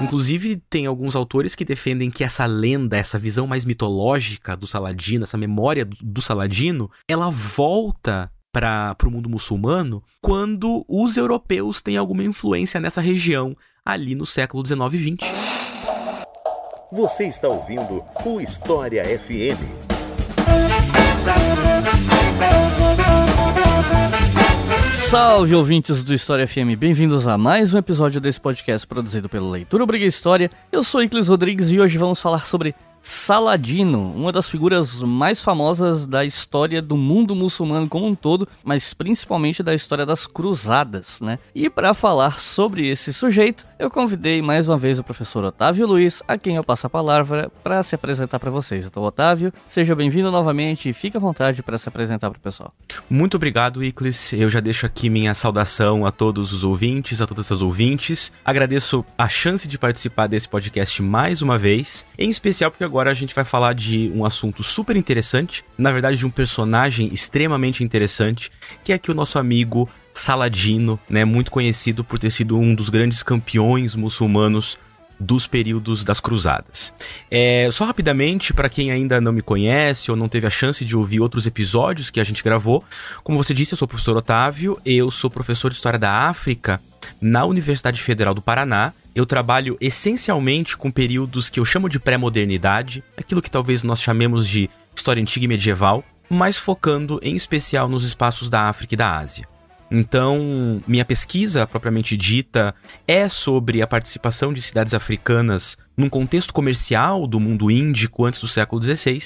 Inclusive, tem alguns autores que defendem que essa lenda, essa visão mais mitológica do Saladino, essa memória do Saladino, ela volta para o mundo muçulmano quando os europeus têm alguma influência nessa região ali no século 19 e 20. Você está ouvindo o História FM. Salve ouvintes do História FM, bem-vindos a mais um episódio desse podcast produzido pelo Leitura Obriga História. Eu sou Iclis Rodrigues e hoje vamos falar sobre Saladino, uma das figuras mais famosas da história do mundo muçulmano como um todo, mas principalmente da história das cruzadas, né? E para falar sobre esse sujeito, eu convidei mais uma vez o professor Otávio Luiz, a quem eu passo a palavra para se apresentar para vocês. Então, Otávio, seja bem-vindo novamente e fique à vontade para se apresentar para o pessoal. Muito obrigado, Iclis. Eu já deixo aqui minha saudação a todos os ouvintes, a todas as ouvintes. Agradeço a chance de participar desse podcast mais uma vez, em especial porque agora a gente vai falar de um assunto super interessante, na verdade de um personagem extremamente interessante, que é aqui o nosso amigo Saladino, né, muito conhecido por ter sido um dos grandes campeões muçulmanos dos períodos das cruzadas. É, só rapidamente, para quem ainda não me conhece ou não teve a chance de ouvir outros episódios que a gente gravou, como você disse, eu sou o professor Otávio, eu sou professor de História da África na Universidade Federal do Paraná eu trabalho essencialmente com períodos que eu chamo de pré-modernidade, aquilo que talvez nós chamemos de história antiga e medieval, mas focando em especial nos espaços da África e da Ásia. Então, minha pesquisa propriamente dita é sobre a participação de cidades africanas num contexto comercial do mundo índico antes do século XVI,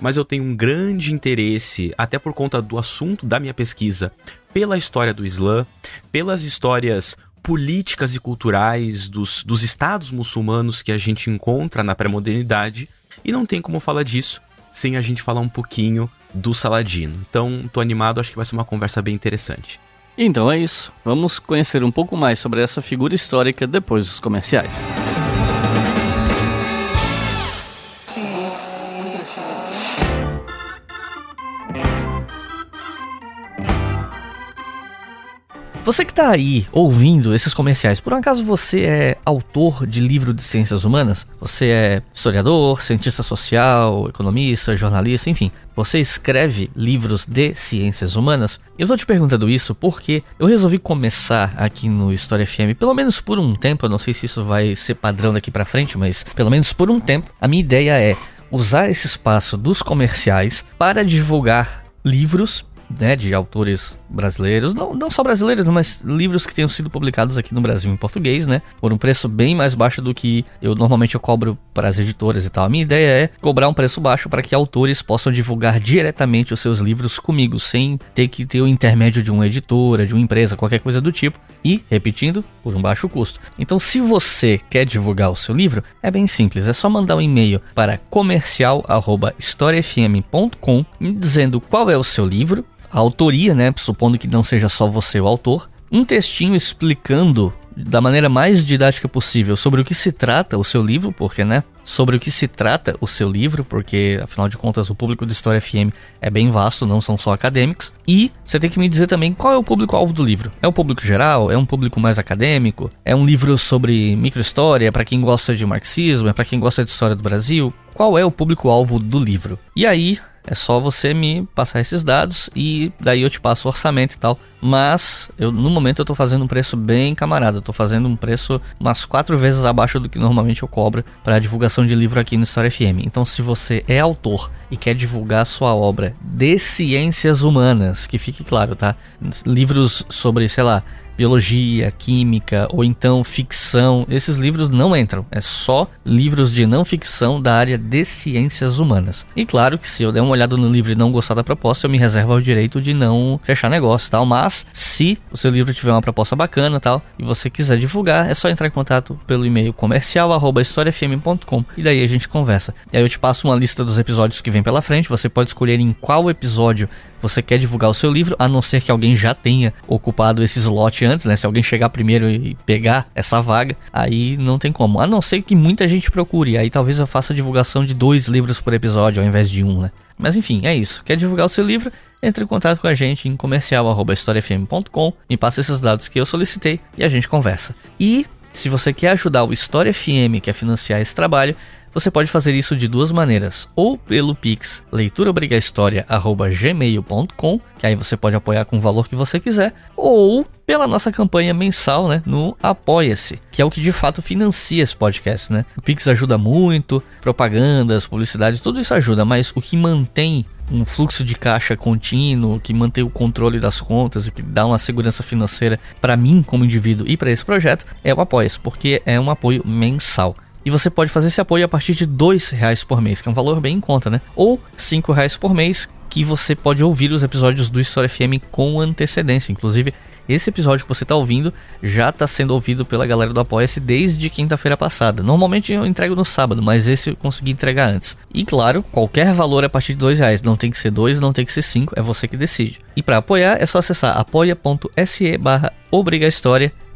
mas eu tenho um grande interesse, até por conta do assunto da minha pesquisa, pela história do Islã, pelas histórias políticas e culturais dos, dos estados muçulmanos que a gente encontra na pré-modernidade, e não tem como falar disso sem a gente falar um pouquinho do Saladino. Então, tô animado, acho que vai ser uma conversa bem interessante. Então é isso. Vamos conhecer um pouco mais sobre essa figura histórica depois dos comerciais. Você que está aí ouvindo esses comerciais, por um acaso você é autor de livro de ciências humanas? Você é historiador, cientista social, economista, jornalista, enfim, você escreve livros de ciências humanas? Eu estou te perguntando isso porque eu resolvi começar aqui no História FM, pelo menos por um tempo, eu não sei se isso vai ser padrão daqui para frente, mas pelo menos por um tempo, a minha ideia é usar esse espaço dos comerciais para divulgar livros né, de autores brasileiros, não, não só brasileiros, mas livros que tenham sido publicados aqui no Brasil em português, né? Por um preço bem mais baixo do que eu normalmente eu cobro para as editoras e tal. A minha ideia é cobrar um preço baixo para que autores possam divulgar diretamente os seus livros comigo, sem ter que ter o intermédio de uma editora, de uma empresa, qualquer coisa do tipo. E, repetindo, por um baixo custo. Então, se você quer divulgar o seu livro, é bem simples, é só mandar um e-mail para comercial@historiafm.com dizendo qual é o seu livro a autoria, né, supondo que não seja só você o autor, um textinho explicando da maneira mais didática possível sobre o que se trata o seu livro, porque, né? Sobre o que se trata o seu livro, porque, afinal de contas, o público de História FM é bem vasto, não são só acadêmicos. E você tem que me dizer também qual é o público-alvo do livro. É um público geral? É um público mais acadêmico? É um livro sobre microhistória, é para quem gosta de marxismo? É para quem gosta de história do Brasil? qual é o público-alvo do livro. E aí é só você me passar esses dados e daí eu te passo o orçamento e tal. Mas eu, no momento eu estou fazendo um preço bem camarada, estou fazendo um preço umas quatro vezes abaixo do que normalmente eu cobro para divulgação de livro aqui no História FM. Então, se você é autor e quer divulgar sua obra de ciências humanas, que fique claro, tá? Livros sobre, sei lá, biologia, química ou então ficção, esses livros não entram. É só livros de não ficção da área de ciências humanas. E claro que se eu der uma olhada no livro e não gostar da proposta, eu me reservo ao direito de não fechar negócio, tal, mas se o seu livro tiver uma proposta bacana, tal, e você quiser divulgar, é só entrar em contato pelo e-mail comercial@historiafm.com e daí a gente conversa. E aí eu te passo uma lista dos episódios que vem pela frente, você pode escolher em qual episódio você quer divulgar o seu livro, a não ser que alguém já tenha ocupado esse slot antes, né? Se alguém chegar primeiro e pegar essa vaga, aí não tem como. A não ser que muita gente procure, aí talvez eu faça a divulgação de dois livros por episódio ao invés de um, né? Mas enfim, é isso. Quer divulgar o seu livro? Entre em contato com a gente em comercial@historiafm.com, e passa esses dados que eu solicitei e a gente conversa. E se você quer ajudar o História FM, que é financiar esse trabalho, você pode fazer isso de duas maneiras, ou pelo Pix leituraobrigahistoria@gmail.com, que aí você pode apoiar com o valor que você quiser, ou pela nossa campanha mensal, né, no Apoia-se, que é o que de fato financia esse podcast, né? O Pix ajuda muito, propagandas, publicidade, tudo isso ajuda, mas o que mantém um fluxo de caixa contínuo, que mantém o controle das contas e que dá uma segurança financeira para mim como indivíduo e para esse projeto é o Apoia-se, porque é um apoio mensal. E você pode fazer esse apoio a partir de R$ reais por mês, que é um valor bem em conta, né? Ou R$ reais por mês, que você pode ouvir os episódios do História FM com antecedência. Inclusive, esse episódio que você está ouvindo já está sendo ouvido pela galera do Apoia-se desde quinta-feira passada. Normalmente eu entrego no sábado, mas esse eu consegui entregar antes. E claro, qualquer valor é a partir de dois reais, não tem que ser dois, não tem que ser cinco, é você que decide. E para apoiar é só acessar apoia.se barra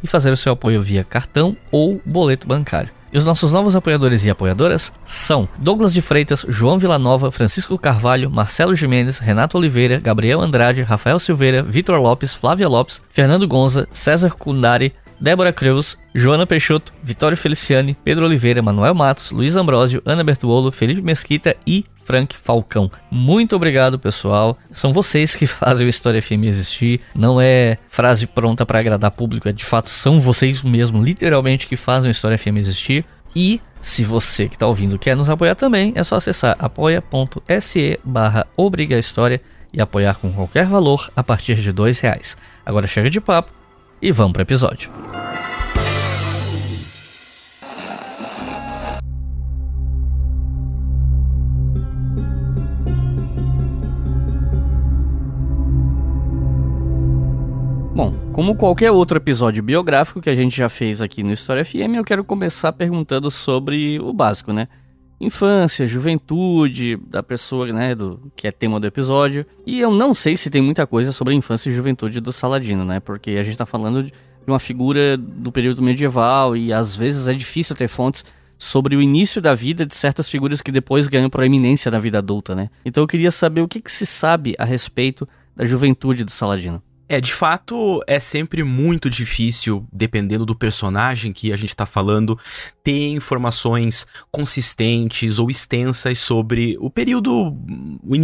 e fazer o seu apoio via cartão ou boleto bancário. E os nossos novos apoiadores e apoiadoras são Douglas de Freitas, João Villanova, Francisco Carvalho, Marcelo Jimenez, Renato Oliveira, Gabriel Andrade, Rafael Silveira, Vitor Lopes, Flávia Lopes, Fernando Gonza, César Kundari, Débora Creus, Joana Peixoto, Vitório Feliciani, Pedro Oliveira, Manuel Matos, Luiz Ambrosio, Ana Bertuolo, Felipe Mesquita e Frank Falcão. Muito obrigado, pessoal. São vocês que fazem o História FM existir. Não é frase pronta para agradar público, é de fato são vocês mesmo, literalmente, que fazem o História FM existir. E se você que está ouvindo quer nos apoiar também, é só acessar apoia.se barra e apoiar com qualquer valor a partir de dois reais. Agora chega de papo e vamos para o episódio. Bom, como qualquer outro episódio biográfico que a gente já fez aqui no História FM, eu quero começar perguntando sobre o básico, né? Infância, juventude da pessoa, né, do que é tema do episódio. E eu não sei se tem muita coisa sobre a infância e juventude do Saladino, né? Porque a gente tá falando de uma figura do período medieval e às vezes é difícil ter fontes sobre o início da vida de certas figuras que depois ganham proeminência na vida adulta, né? Então eu queria saber o que, que se sabe a respeito da juventude do Saladino. É, de fato, é sempre muito difícil, dependendo do personagem que a gente está falando, ter informações consistentes ou extensas sobre o período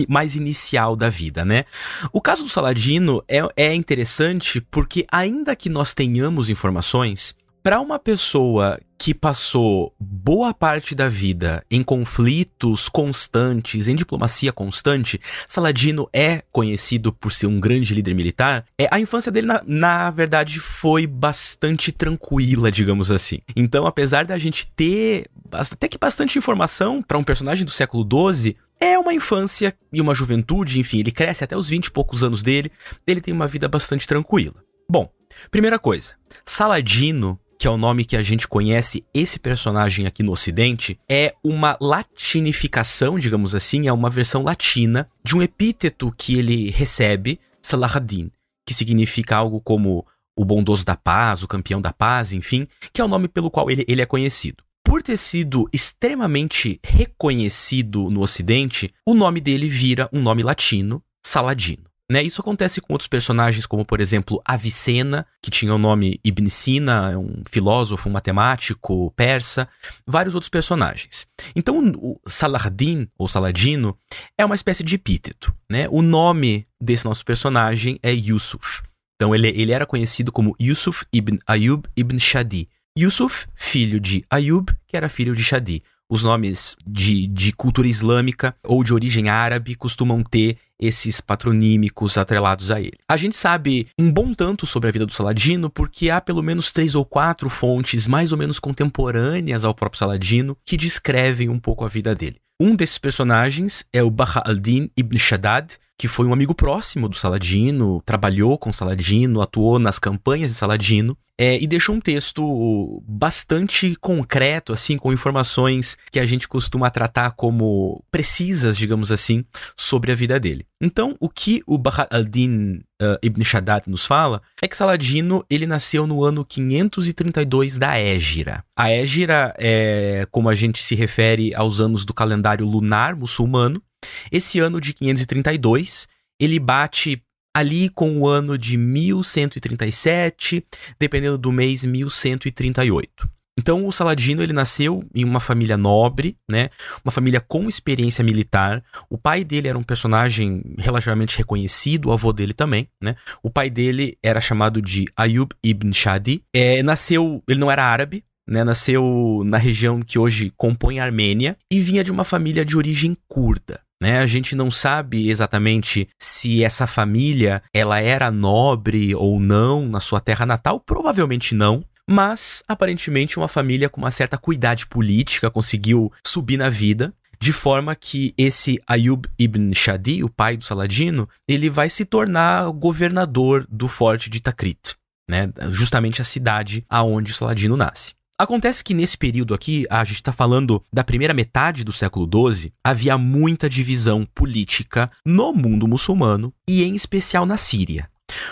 mais inicial da vida, né? O caso do Saladino é, é interessante porque, ainda que nós tenhamos informações, para uma pessoa que passou boa parte da vida em conflitos constantes, em diplomacia constante, Saladino é conhecido por ser um grande líder militar. É, a infância dele, na, na verdade, foi bastante tranquila, digamos assim. Então, apesar da gente ter até que bastante informação para um personagem do século XII, é uma infância e uma juventude, enfim, ele cresce até os 20 e poucos anos dele, ele tem uma vida bastante tranquila. Bom, primeira coisa, Saladino que é o nome que a gente conhece esse personagem aqui no ocidente, é uma latinificação, digamos assim, é uma versão latina de um epíteto que ele recebe, Salahadin, que significa algo como o bondoso da paz, o campeão da paz, enfim, que é o nome pelo qual ele, ele é conhecido. Por ter sido extremamente reconhecido no ocidente, o nome dele vira um nome latino, Saladino. Né? Isso acontece com outros personagens, como por exemplo Avicena, que tinha o nome Ibn Sina, é um filósofo, um matemático persa, vários outros personagens. Então, o Saladin, ou Saladino, é uma espécie de epíteto. Né? O nome desse nosso personagem é Yusuf. Então, ele, ele era conhecido como Yusuf ibn Ayub ibn Shadi. Yusuf, filho de Ayub, que era filho de Shadi os nomes de, de cultura islâmica ou de origem árabe costumam ter esses patronímicos atrelados a ele. A gente sabe um bom tanto sobre a vida do Saladino porque há pelo menos três ou quatro fontes mais ou menos contemporâneas ao próprio Saladino que descrevem um pouco a vida dele. Um desses personagens é o Baha al-Din ibn Shaddad, que foi um amigo próximo do Saladino, trabalhou com Saladino, atuou nas campanhas de Saladino. É, e deixou um texto bastante concreto, assim, com informações que a gente costuma tratar como precisas, digamos assim, sobre a vida dele. Então, o que o Baha al-Din uh, Ibn Shaddad nos fala é que Saladino ele nasceu no ano 532 da Égira. A Égira é como a gente se refere aos anos do calendário lunar muçulmano, esse ano de 532, ele bate ali com o ano de 1137, dependendo do mês, 1138. Então o Saladino ele nasceu em uma família nobre, né? Uma família com experiência militar. O pai dele era um personagem relativamente reconhecido, o avô dele também, né? O pai dele era chamado de Ayub ibn Shadi. É, nasceu, ele não era árabe, né? Nasceu na região que hoje compõe a Armênia e vinha de uma família de origem curda né? A gente não sabe exatamente se essa família ela era nobre ou não na sua terra natal, provavelmente não. Mas aparentemente uma família com uma certa cuidade política conseguiu subir na vida, de forma que esse Ayub ibn Shadi, o pai do Saladino, ele vai se tornar governador do forte de Takrit, né? Justamente a cidade aonde o Saladino nasce. Acontece que nesse período aqui, a gente está falando da primeira metade do século XII, havia muita divisão política no mundo muçulmano e em especial na Síria.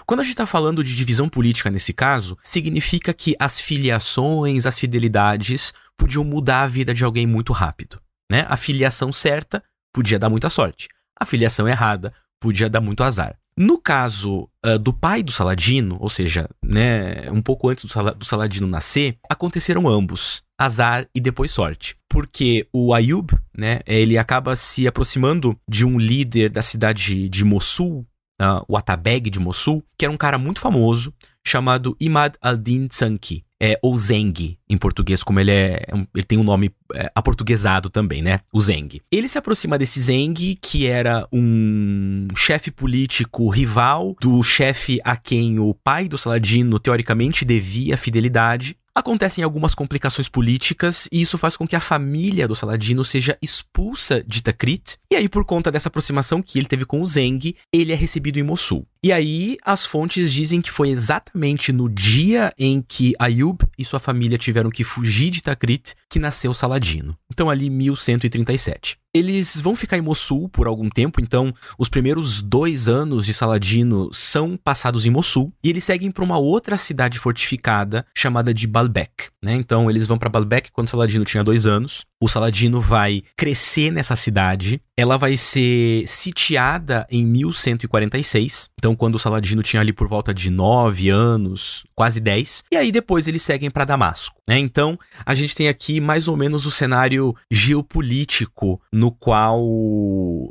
Quando a gente está falando de divisão política nesse caso, significa que as filiações, as fidelidades podiam mudar a vida de alguém muito rápido. Né? A filiação certa podia dar muita sorte, a filiação errada podia dar muito azar. No caso uh, do pai do Saladino, ou seja, né, um pouco antes do, Sal do Saladino nascer, aconteceram ambos, azar e depois sorte. Porque o Ayub, né, eh, ele acaba se aproximando de um líder da cidade de Mossul, uh, o Atabeg de Mossul, que era um cara muito famoso, chamado Imad al-Din Tsanki é, ou Zeng em português, como ele é. é ele tem um nome é, aportuguesado também, né? O Zeng. Ele se aproxima desse Zeng, que era um chefe político rival do chefe a quem o pai do Saladino teoricamente devia fidelidade. Acontecem algumas complicações políticas e isso faz com que a família do Saladino seja expulsa de Takrit. E aí, por conta dessa aproximação que ele teve com o Zeng, ele é recebido em Mossul. E aí, as fontes dizem que foi exatamente no dia em que Ayub e sua família tiveram que fugir de Takrit que nasceu Saladino. Então, ali, 1137. Eles vão ficar em Mossul por algum tempo, então os primeiros dois anos de Saladino são passados em Mossul e eles seguem para uma outra cidade fortificada chamada de Baalbek. Né? Então eles vão para Baalbek quando Saladino tinha dois anos o Saladino vai crescer nessa cidade. Ela vai ser sitiada em 1146. Então, quando o Saladino tinha ali por volta de 9 anos, quase 10. E aí depois eles seguem para Damasco. Né? Então, a gente tem aqui mais ou menos o cenário geopolítico no qual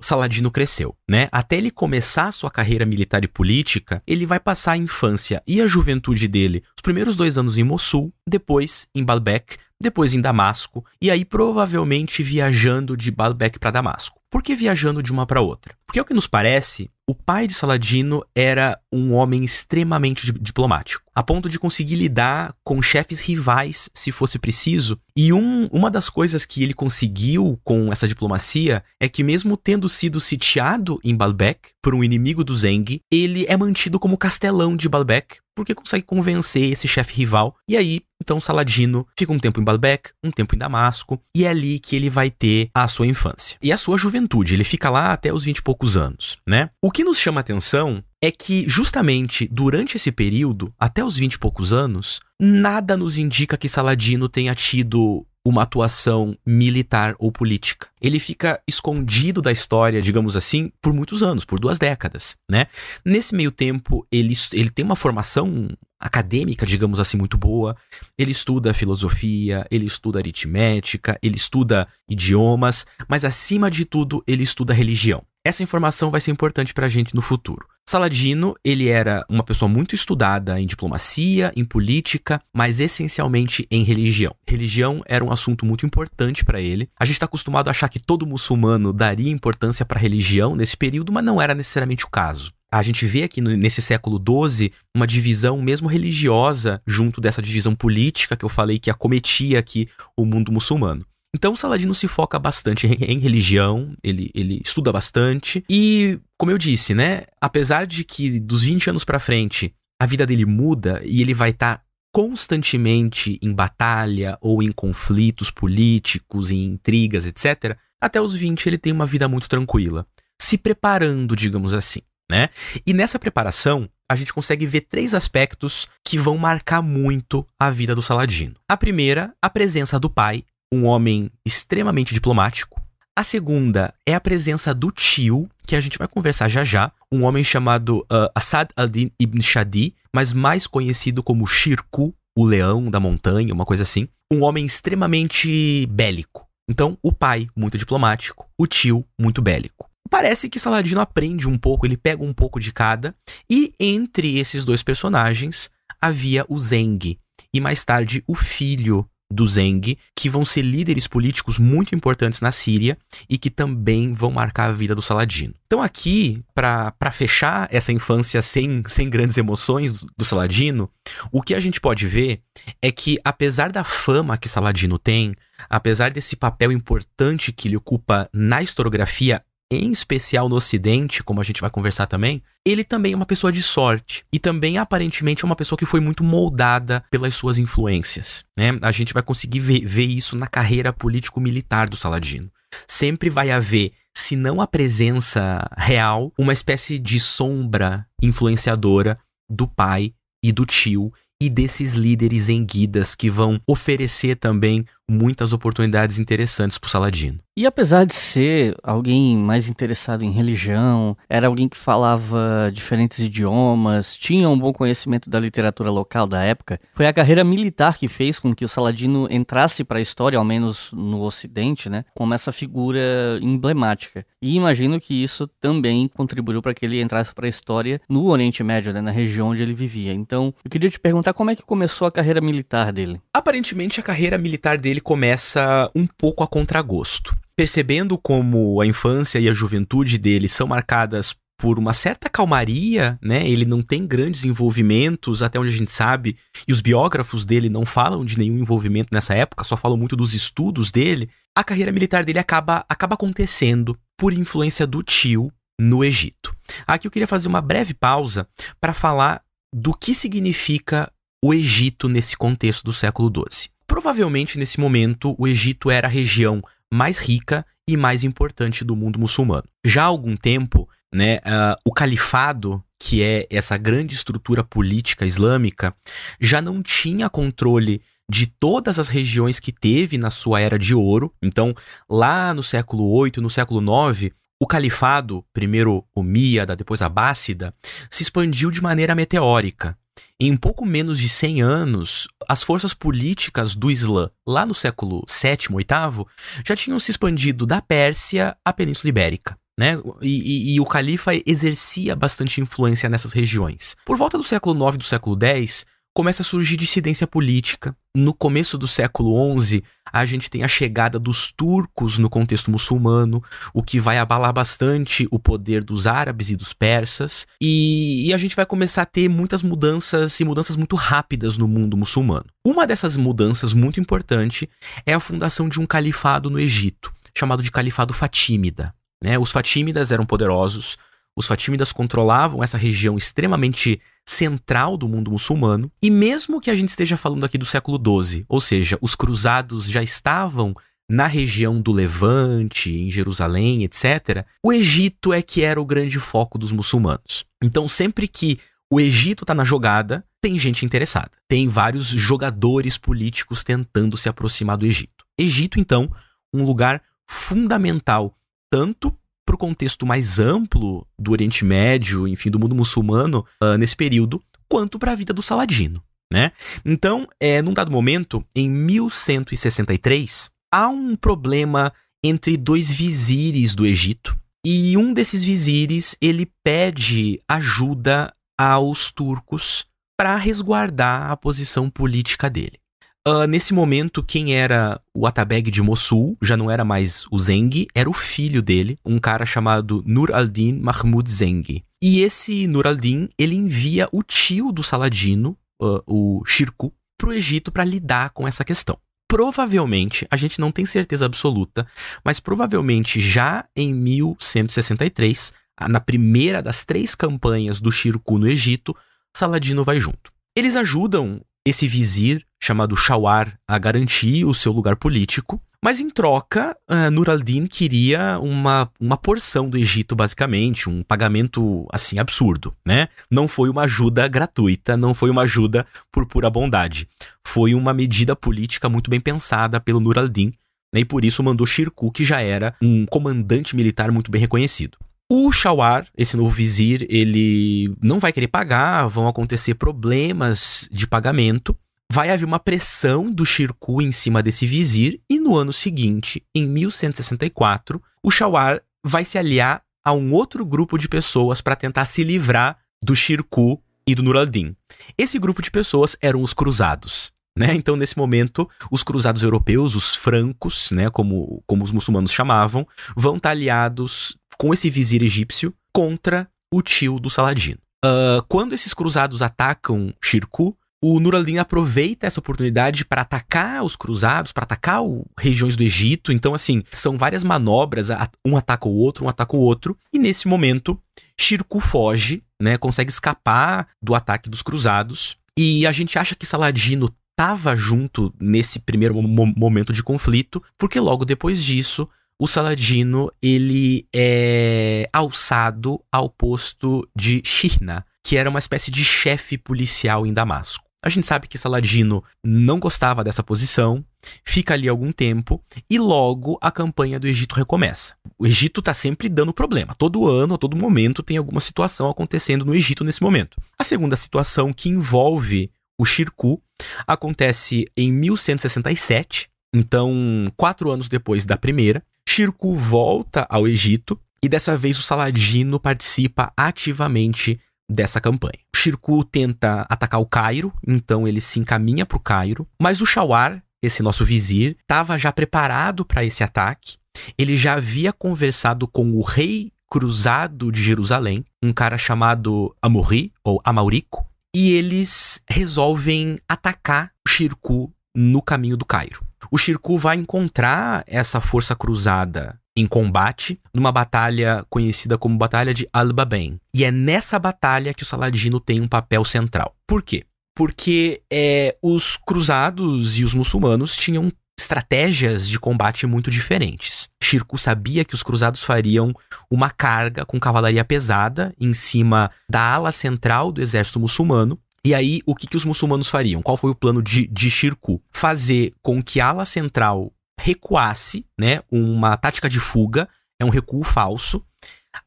Saladino cresceu. Né? Até ele começar sua carreira militar e política, ele vai passar a infância e a juventude dele, os primeiros dois anos em Mossul, depois em Baalbek, depois em Damasco, e aí provavelmente viajando de Baalbek para Damasco. Por que viajando de uma para outra? Porque ao é que nos parece, o pai de Saladino era um homem extremamente diplomático, a ponto de conseguir lidar com chefes rivais se fosse preciso. E um, uma das coisas que ele conseguiu com essa diplomacia é que, mesmo tendo sido sitiado em Baalbek por um inimigo do Zeng, ele é mantido como castelão de Baalbek porque consegue convencer esse chefe rival. E aí então Saladino fica um tempo em Baalbek, um tempo em Damasco, e é ali que ele vai ter a sua infância e a sua juventude. Ele fica lá até os 20 e poucos anos, né? O que nos chama atenção é que justamente durante esse período, até os 20 e poucos anos, nada nos indica que Saladino tenha tido uma atuação militar ou política. Ele fica escondido da história, digamos assim, por muitos anos, por duas décadas, né? Nesse meio tempo, ele, ele tem uma formação acadêmica, digamos assim, muito boa. Ele estuda filosofia, ele estuda aritmética, ele estuda idiomas, mas acima de tudo, ele estuda religião. Essa informação vai ser importante para a gente no futuro. Saladino, ele era uma pessoa muito estudada em diplomacia, em política, mas essencialmente em religião. Religião era um assunto muito importante para ele. A gente está acostumado a achar que todo muçulmano daria importância para a religião nesse período, mas não era necessariamente o caso a gente vê aqui nesse século XII uma divisão mesmo religiosa junto dessa divisão política que eu falei que acometia aqui o mundo muçulmano. Então o Saladino se foca bastante em, em religião, ele, ele estuda bastante e, como eu disse, né, apesar de que dos 20 anos para frente a vida dele muda e ele vai estar tá constantemente em batalha ou em conflitos políticos, em intrigas, etc. Até os 20 ele tem uma vida muito tranquila, se preparando, digamos assim, né? E nessa preparação, a gente consegue ver três aspectos que vão marcar muito a vida do Saladino. A primeira, a presença do pai, um homem extremamente diplomático. A segunda é a presença do tio, que a gente vai conversar já já, um homem chamado uh, Assad al-Din ibn Shadi, mas mais conhecido como Shirku, o leão da montanha, uma coisa assim. Um homem extremamente bélico. Então, o pai, muito diplomático, o tio, muito bélico. Parece que Saladino aprende um pouco, ele pega um pouco de cada, e entre esses dois personagens havia o Zeng, e mais tarde o filho do Zeng, que vão ser líderes políticos muito importantes na Síria e que também vão marcar a vida do Saladino. Então, aqui, para fechar essa infância sem, sem grandes emoções do Saladino, o que a gente pode ver é que, apesar da fama que Saladino tem, apesar desse papel importante que ele ocupa na historiografia em especial no Ocidente, como a gente vai conversar também, ele também é uma pessoa de sorte e também aparentemente é uma pessoa que foi muito moldada pelas suas influências. Né? A gente vai conseguir ver, ver isso na carreira político-militar do Saladino. Sempre vai haver, se não a presença real, uma espécie de sombra influenciadora do pai e do tio e desses líderes em guidas que vão oferecer também muitas oportunidades interessantes para o Saladino. E apesar de ser alguém mais interessado em religião, era alguém que falava diferentes idiomas, tinha um bom conhecimento da literatura local da época, foi a carreira militar que fez com que o Saladino entrasse para a história, ao menos no Ocidente, né, como essa figura emblemática. E imagino que isso também contribuiu para que ele entrasse para a história no Oriente Médio, né, na região onde ele vivia. Então, eu queria te perguntar como é que começou a carreira militar dele. Aparentemente, a carreira militar dele ele começa um pouco a contragosto. Percebendo como a infância e a juventude dele são marcadas por uma certa calmaria, né? Ele não tem grandes envolvimentos, até onde a gente sabe, e os biógrafos dele não falam de nenhum envolvimento nessa época, só falam muito dos estudos dele. A carreira militar dele acaba, acaba acontecendo por influência do tio no Egito. Aqui eu queria fazer uma breve pausa para falar do que significa o Egito nesse contexto do século XII. Provavelmente nesse momento o Egito era a região mais rica e mais importante do mundo muçulmano. Já há algum tempo, né, uh, o califado, que é essa grande estrutura política islâmica, já não tinha controle de todas as regiões que teve na sua era de ouro. Então, lá no século 8, no século 9, o califado, primeiro Omíada, depois Abássida, se expandiu de maneira meteórica. Em pouco menos de 100 anos, as forças políticas do Islã, lá no século 7, 8, já tinham se expandido da Pérsia à Península Ibérica. Né? E, e, e, o califa exercia bastante influência nessas regiões. Por volta do século IX e do século X, começa a surgir dissidência política. No começo do século XI, a gente tem a chegada dos turcos no contexto muçulmano, o que vai abalar bastante o poder dos árabes e dos persas, e, e a gente vai começar a ter muitas mudanças e mudanças muito rápidas no mundo muçulmano. Uma dessas mudanças muito importante é a fundação de um califado no Egito, chamado de Califado Fatímida. Né? Os Fatímidas eram poderosos, os fatímidas controlavam essa região extremamente central do mundo muçulmano. E mesmo que a gente esteja falando aqui do século XII, ou seja, os cruzados já estavam na região do Levante, em Jerusalém, etc., o Egito é que era o grande foco dos muçulmanos. Então, sempre que o Egito está na jogada, tem gente interessada. Tem vários jogadores políticos tentando se aproximar do Egito. Egito, então, um lugar fundamental tanto para o contexto mais amplo do Oriente Médio, enfim, do mundo muçulmano uh, nesse período, quanto para a vida do Saladino. Né? Então, é, num dado momento, em 1163, há um problema entre dois vizires do Egito. E um desses vizires ele pede ajuda aos turcos para resguardar a posição política dele. Uh, nesse momento, quem era o Atabeg de Mossul já não era mais o Zeng, era o filho dele, um cara chamado Nur al-Din Mahmud Zeng. E esse Nur al-Din, ele envia o tio do Saladino, uh, o Shirku, pro Egito para lidar com essa questão. Provavelmente, a gente não tem certeza absoluta, mas provavelmente já em 1163, na primeira das três campanhas do Shirku no Egito, Saladino vai junto. Eles ajudam esse vizir, chamado Shawar, a garantir o seu lugar político. Mas em troca, uh, Nur al-Din queria uma, uma porção do Egito, basicamente, um pagamento assim absurdo, né? Não foi uma ajuda gratuita, não foi uma ajuda por pura bondade. Foi uma medida política muito bem pensada pelo Nur al-Din, né? e por isso mandou Shirku, que já era um comandante militar muito bem reconhecido. O Shawar, esse novo vizir, ele não vai querer pagar, vão acontecer problemas de pagamento. Vai haver uma pressão do Shirku em cima desse vizir, e no ano seguinte, em 1164, o Shawar vai se aliar a um outro grupo de pessoas para tentar se livrar do Shirku e do al-Din. Esse grupo de pessoas eram os cruzados. Né? Então, nesse momento, os cruzados europeus, os francos, né, como, como os muçulmanos chamavam, vão estar tá aliados com esse vizir egípcio contra o tio do Saladino. Uh, quando esses cruzados atacam Shirku, o Nuraldin aproveita essa oportunidade para atacar os cruzados, para atacar o, regiões do Egito. Então, assim, são várias manobras, um ataca o outro, um ataca o outro. E nesse momento, Shirku foge, né? Consegue escapar do ataque dos cruzados. E a gente acha que Saladino estava junto nesse primeiro momento de conflito, porque logo depois disso, o Saladino ele é alçado ao posto de Shirna, que era uma espécie de chefe policial em Damasco. A gente sabe que Saladino não gostava dessa posição, fica ali algum tempo e logo a campanha do Egito recomeça. O Egito está sempre dando problema. Todo ano, a todo momento, tem alguma situação acontecendo no Egito nesse momento. A segunda situação que envolve o Shirku acontece em 1167, então quatro anos depois da primeira, Shirku volta ao Egito e dessa vez o Saladino participa ativamente dessa campanha. Shirku tenta atacar o Cairo, então ele se encaminha para o Cairo, mas o Shawar, esse nosso vizir, estava já preparado para esse ataque. Ele já havia conversado com o rei cruzado de Jerusalém, um cara chamado Amurri ou Amaurico, e eles resolvem atacar Shirku no caminho do Cairo o Shirku vai encontrar essa força cruzada em combate numa batalha conhecida como Batalha de Albaben. E é nessa batalha que o Saladino tem um papel central. Por quê? Porque é, os cruzados e os muçulmanos tinham estratégias de combate muito diferentes. Shirku sabia que os cruzados fariam uma carga com cavalaria pesada em cima da ala central do exército muçulmano e aí, o que, que os muçulmanos fariam? Qual foi o plano de, de Shirku? Fazer com que a ala central recuasse, né? Uma tática de fuga, é um recuo falso.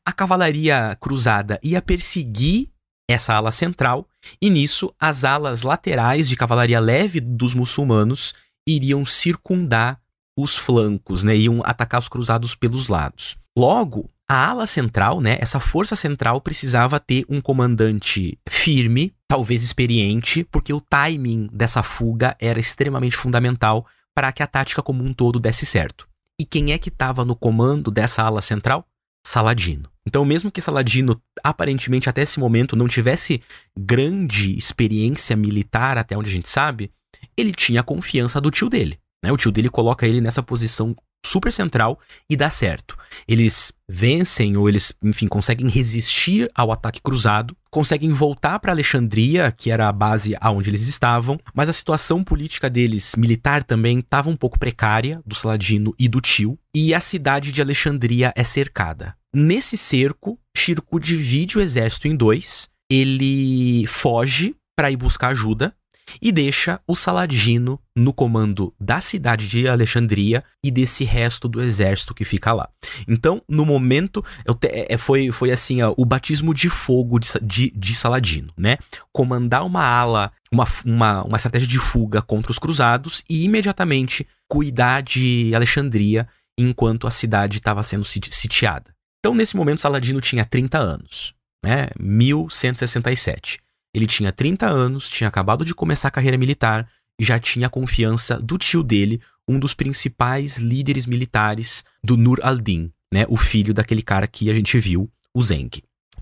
A cavalaria cruzada ia perseguir essa ala central, e nisso as alas laterais de cavalaria leve dos muçulmanos iriam circundar os flancos, né? Iam atacar os cruzados pelos lados. Logo, a ala central, né, essa força central precisava ter um comandante firme, talvez experiente, porque o timing dessa fuga era extremamente fundamental para que a tática como um todo desse certo. E quem é que estava no comando dessa ala central? Saladino. Então, mesmo que Saladino, aparentemente até esse momento, não tivesse grande experiência militar, até onde a gente sabe, ele tinha a confiança do tio dele. Né? O tio dele coloca ele nessa posição super central e dá certo. Eles vencem ou eles, enfim, conseguem resistir ao ataque cruzado, conseguem voltar para Alexandria, que era a base aonde eles estavam, mas a situação política deles, militar também, estava um pouco precária do Saladino e do Tio, e a cidade de Alexandria é cercada. Nesse cerco, Chirco divide o exército em dois, ele foge para ir buscar ajuda e deixa o Saladino no comando da cidade de Alexandria e desse resto do exército que fica lá. Então, no momento, te, é, é, foi, foi assim, ó, o batismo de fogo de, de, de, Saladino, né? Comandar uma ala, uma, uma, uma estratégia de fuga contra os cruzados e imediatamente cuidar de Alexandria enquanto a cidade estava sendo sitiada. Então, nesse momento, Saladino tinha 30 anos, né? 1167. Ele tinha 30 anos, tinha acabado de começar a carreira militar e já tinha a confiança do tio dele, um dos principais líderes militares do Nur al-Din, né, o filho daquele cara que a gente viu, o Zeng.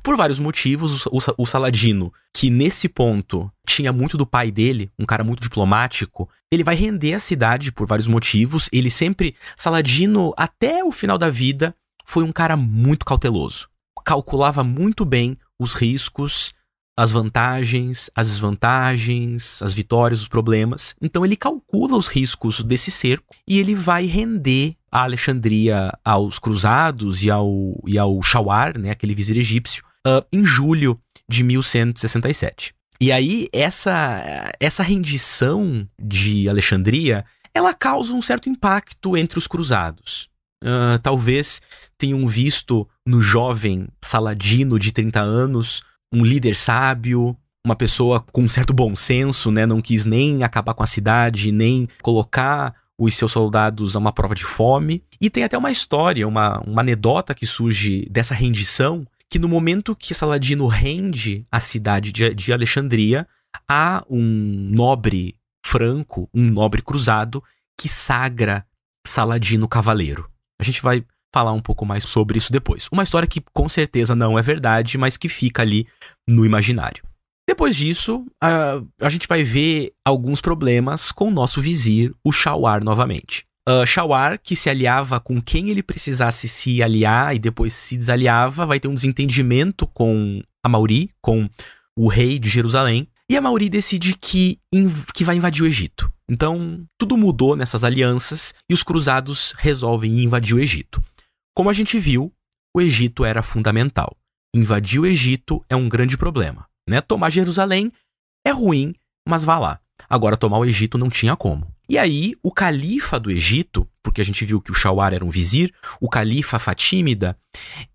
Por vários motivos, o, o, Saladino, que nesse ponto tinha muito do pai dele, um cara muito diplomático, ele vai render a cidade por vários motivos. Ele sempre. Saladino, até o final da vida, foi um cara muito cauteloso. Calculava muito bem os riscos as vantagens, as desvantagens, as vitórias, os problemas. Então ele calcula os riscos desse cerco e ele vai render a Alexandria aos cruzados e ao, e ao Shawar, né, aquele vizir egípcio, uh, em julho de 1167. E aí essa, essa rendição de Alexandria, ela causa um certo impacto entre os cruzados. Uh, talvez tenham visto no jovem Saladino de 30 anos um líder sábio, uma pessoa com um certo bom senso, né? Não quis nem acabar com a cidade, nem colocar os seus soldados a uma prova de fome. E tem até uma história, uma, uma anedota que surge dessa rendição, que no momento que Saladino rende a cidade de, de Alexandria, há um nobre franco, um nobre cruzado, que sagra Saladino Cavaleiro. A gente vai falar um pouco mais sobre isso depois. Uma história que com certeza não é verdade, mas que fica ali no imaginário. Depois disso, a, a gente vai ver alguns problemas com o nosso vizir, o Shawar, novamente. Uh, Shawar, que se aliava com quem ele precisasse se aliar e depois se desaliava, vai ter um desentendimento com a Mauri, com o rei de Jerusalém. E a Mauri decide que, que vai invadir o Egito. Então, tudo mudou nessas alianças e os cruzados resolvem invadir o Egito. Como a gente viu, o Egito era fundamental. Invadir o Egito é um grande problema. Né? Tomar Jerusalém é ruim, mas vá lá. Agora, tomar o Egito não tinha como. E aí, o califa do Egito, porque a gente viu que o Shawar era um vizir, o califa Fatímida,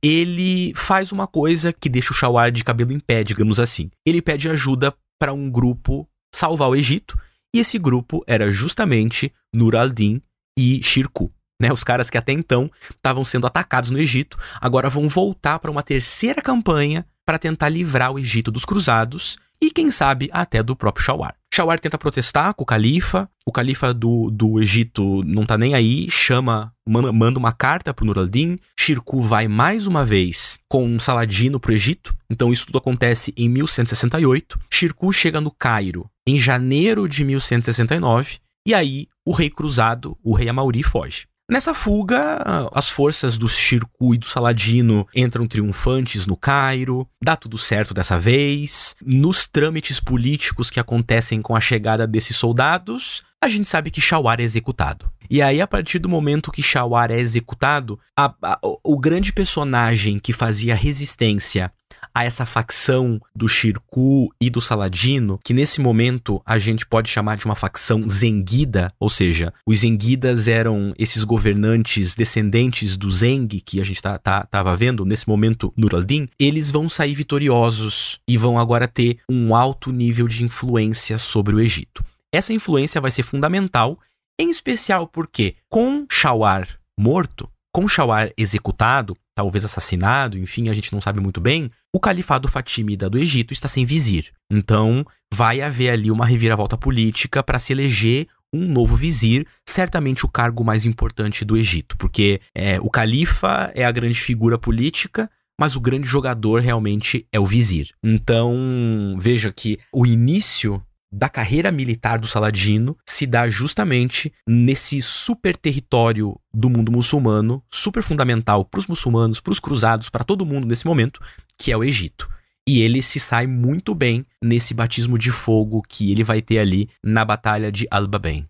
ele faz uma coisa que deixa o Shawar de cabelo em pé, digamos assim. Ele pede ajuda para um grupo salvar o Egito, e esse grupo era justamente Nur al-Din e Shirku. Né, os caras que até então estavam sendo atacados no Egito, agora vão voltar para uma terceira campanha para tentar livrar o Egito dos cruzados e, quem sabe, até do próprio Shawar. Shawar tenta protestar com o califa, o califa do, do Egito não tá nem aí, chama, manda uma carta pro Nur al-Din, Shirku vai mais uma vez com um Saladino pro Egito, então isso tudo acontece em 1168, Shirku chega no Cairo em janeiro de 1169, e aí o rei cruzado, o rei Amauri, foge. Nessa fuga, as forças do Shirku e do Saladino entram triunfantes no Cairo, dá tudo certo dessa vez. Nos trâmites políticos que acontecem com a chegada desses soldados, a gente sabe que Shawar é executado. E aí, a partir do momento que Shawar é executado, a, a, o grande personagem que fazia resistência a essa facção do Shirku e do Saladino, que nesse momento a gente pode chamar de uma facção zenguida, ou seja, os zenguidas eram esses governantes descendentes do Zeng, que a gente tá, tá, tava vendo nesse momento no Raldin, eles vão sair vitoriosos e vão agora ter um alto nível de influência sobre o Egito. Essa influência vai ser fundamental, em especial porque com Shawar morto, com Shawar executado, talvez assassinado, enfim, a gente não sabe muito bem, o califado fatimida do Egito está sem vizir. Então, vai haver ali uma reviravolta política para se eleger um novo vizir, certamente o cargo mais importante do Egito, porque é, o califa é a grande figura política, mas o grande jogador realmente é o vizir. Então, veja que o início da carreira militar do Saladino se dá justamente nesse super território do mundo muçulmano, super fundamental para os muçulmanos, para os cruzados, para todo mundo nesse momento, que é o Egito. E ele se sai muito bem nesse batismo de fogo que ele vai ter ali na Batalha de Al-Babain.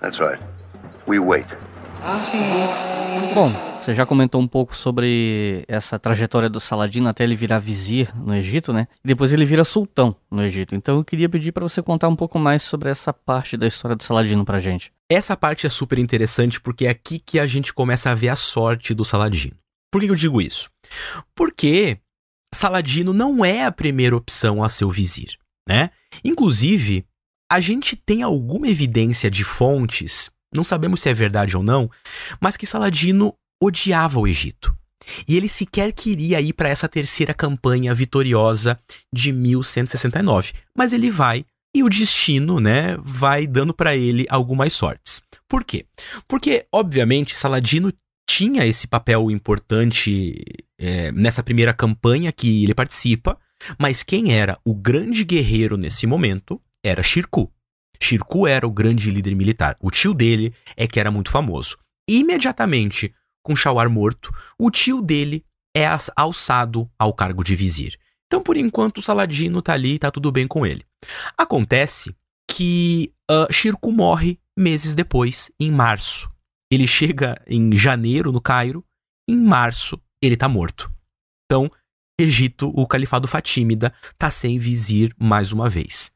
That's right. We wait. Bom, você já comentou um pouco sobre essa trajetória do Saladino até ele virar vizir no Egito, né? E depois ele vira sultão no Egito. Então eu queria pedir para você contar um pouco mais sobre essa parte da história do Saladino pra gente. Essa parte é super interessante porque é aqui que a gente começa a ver a sorte do Saladino. Por que eu digo isso? Porque Saladino não é a primeira opção a ser o vizir, né? Inclusive, a gente tem alguma evidência de fontes não sabemos se é verdade ou não, mas que Saladino odiava o Egito. E ele sequer queria ir para essa terceira campanha vitoriosa de 1169, mas ele vai e o destino, né, vai dando para ele algumas sortes. Por quê? Porque, obviamente, Saladino tinha esse papel importante é, nessa primeira campanha que ele participa, mas quem era o grande guerreiro nesse momento era Shirku. Shirku era o grande líder militar. O tio dele é que era muito famoso. E, imediatamente, com Shawar morto, o tio dele é alçado ao cargo de vizir. Então, por enquanto, o Saladino tá ali e tá tudo bem com ele. Acontece que uh, Shirku morre meses depois, em março. Ele chega em janeiro no Cairo, em março ele tá morto. Então, Egito, o califado Fatímida, tá sem vizir mais uma vez.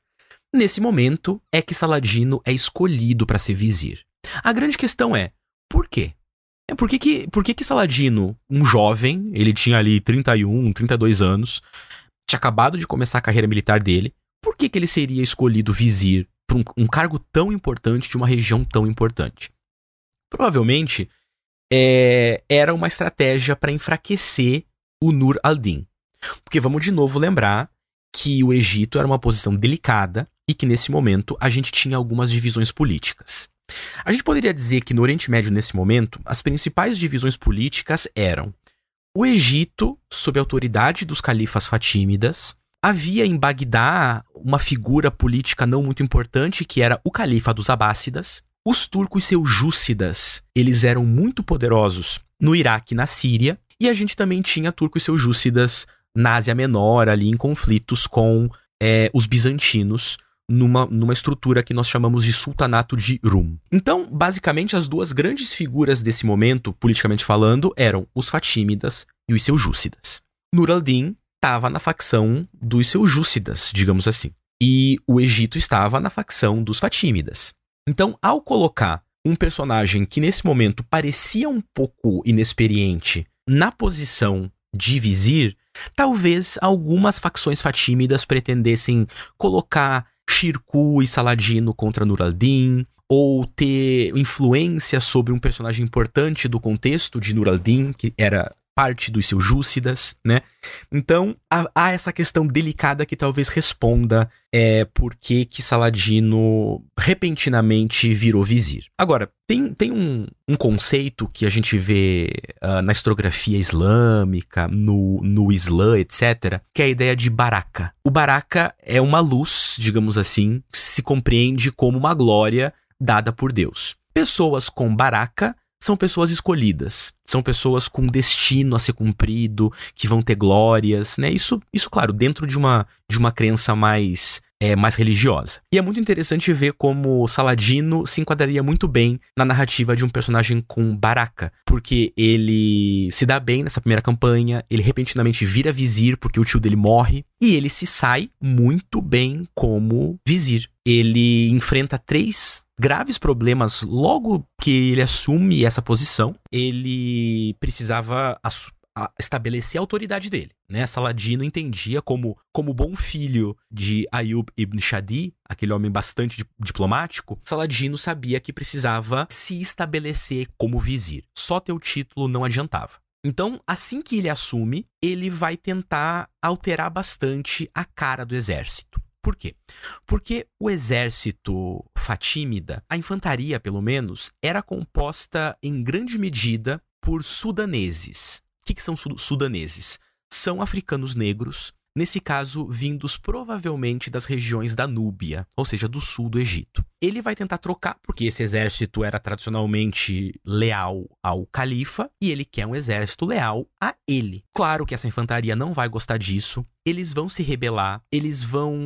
Nesse momento é que Saladino é escolhido para ser vizir. A grande questão é, por quê? É por que, que, por que, que Saladino, um jovem, ele tinha ali 31, 32 anos, tinha acabado de começar a carreira militar dele, por que, que ele seria escolhido vizir para um, um, cargo tão importante de uma região tão importante? Provavelmente é, era uma estratégia para enfraquecer o Nur al-Din. Porque vamos de novo lembrar que o Egito era uma posição delicada e que nesse momento a gente tinha algumas divisões políticas. A gente poderia dizer que no Oriente Médio, nesse momento, as principais divisões políticas eram o Egito, sob a autoridade dos califas fatímidas, havia em Bagdá uma figura política não muito importante que era o califa dos Abássidas. Os turcos seljúcidas, eles eram muito poderosos no Iraque e na Síria, e a gente também tinha turcos seljúcidas na Ásia Menor, ali em conflitos com é, os bizantinos, numa, numa estrutura que nós chamamos de Sultanato de Rum. Então, basicamente, as duas grandes figuras desse momento, politicamente falando, eram os Fatímidas e os Seljúcidas. Nur al-Din estava na facção dos Seljúcidas, digamos assim, e o Egito estava na facção dos Fatímidas. Então, ao colocar um personagem que nesse momento parecia um pouco inexperiente na posição de vizir, talvez algumas facções fatímidas pretendessem colocar Shirku e Saladino contra Nuraldin, ou ter influência sobre um personagem importante do contexto de Nuraldin, que era parte dos seus Júcidas, né? Então, há, há essa questão delicada que talvez responda é, por que que Saladino repentinamente virou vizir. Agora, tem, tem um, um conceito que a gente vê uh, na historiografia islâmica, no, no Islã, etc., que é a ideia de baraka. O baraka é uma luz, digamos assim, que se compreende como uma glória dada por Deus. Pessoas com baraka são pessoas escolhidas, são pessoas com destino a ser cumprido, que vão ter glórias, né? Isso, isso claro, dentro de uma, de uma crença mais é, mais religiosa. E é muito interessante ver como Saladino se enquadraria muito bem na narrativa de um personagem com Baraka, porque ele se dá bem nessa primeira campanha, ele repentinamente vira vizir porque o tio dele morre, e ele se sai muito bem como vizir. Ele enfrenta três graves problemas logo que ele assume essa posição. Ele precisava estabelecer a autoridade dele. Né? Saladino entendia como, como bom filho de Ayub ibn Shadi, aquele homem bastante diplomático, Saladino sabia que precisava se estabelecer como vizir. Só ter o título não adiantava. Então, assim que ele assume, ele vai tentar alterar bastante a cara do exército. Por quê? Porque o exército fatímida, a infantaria pelo menos, era composta em grande medida por sudaneses. O que, que são sudaneses? São africanos negros, nesse caso vindos provavelmente das regiões da Núbia, ou seja, do sul do Egito. Ele vai tentar trocar, porque esse exército era tradicionalmente leal ao califa, e ele quer um exército leal a ele. Claro que essa infantaria não vai gostar disso, eles vão se rebelar, eles vão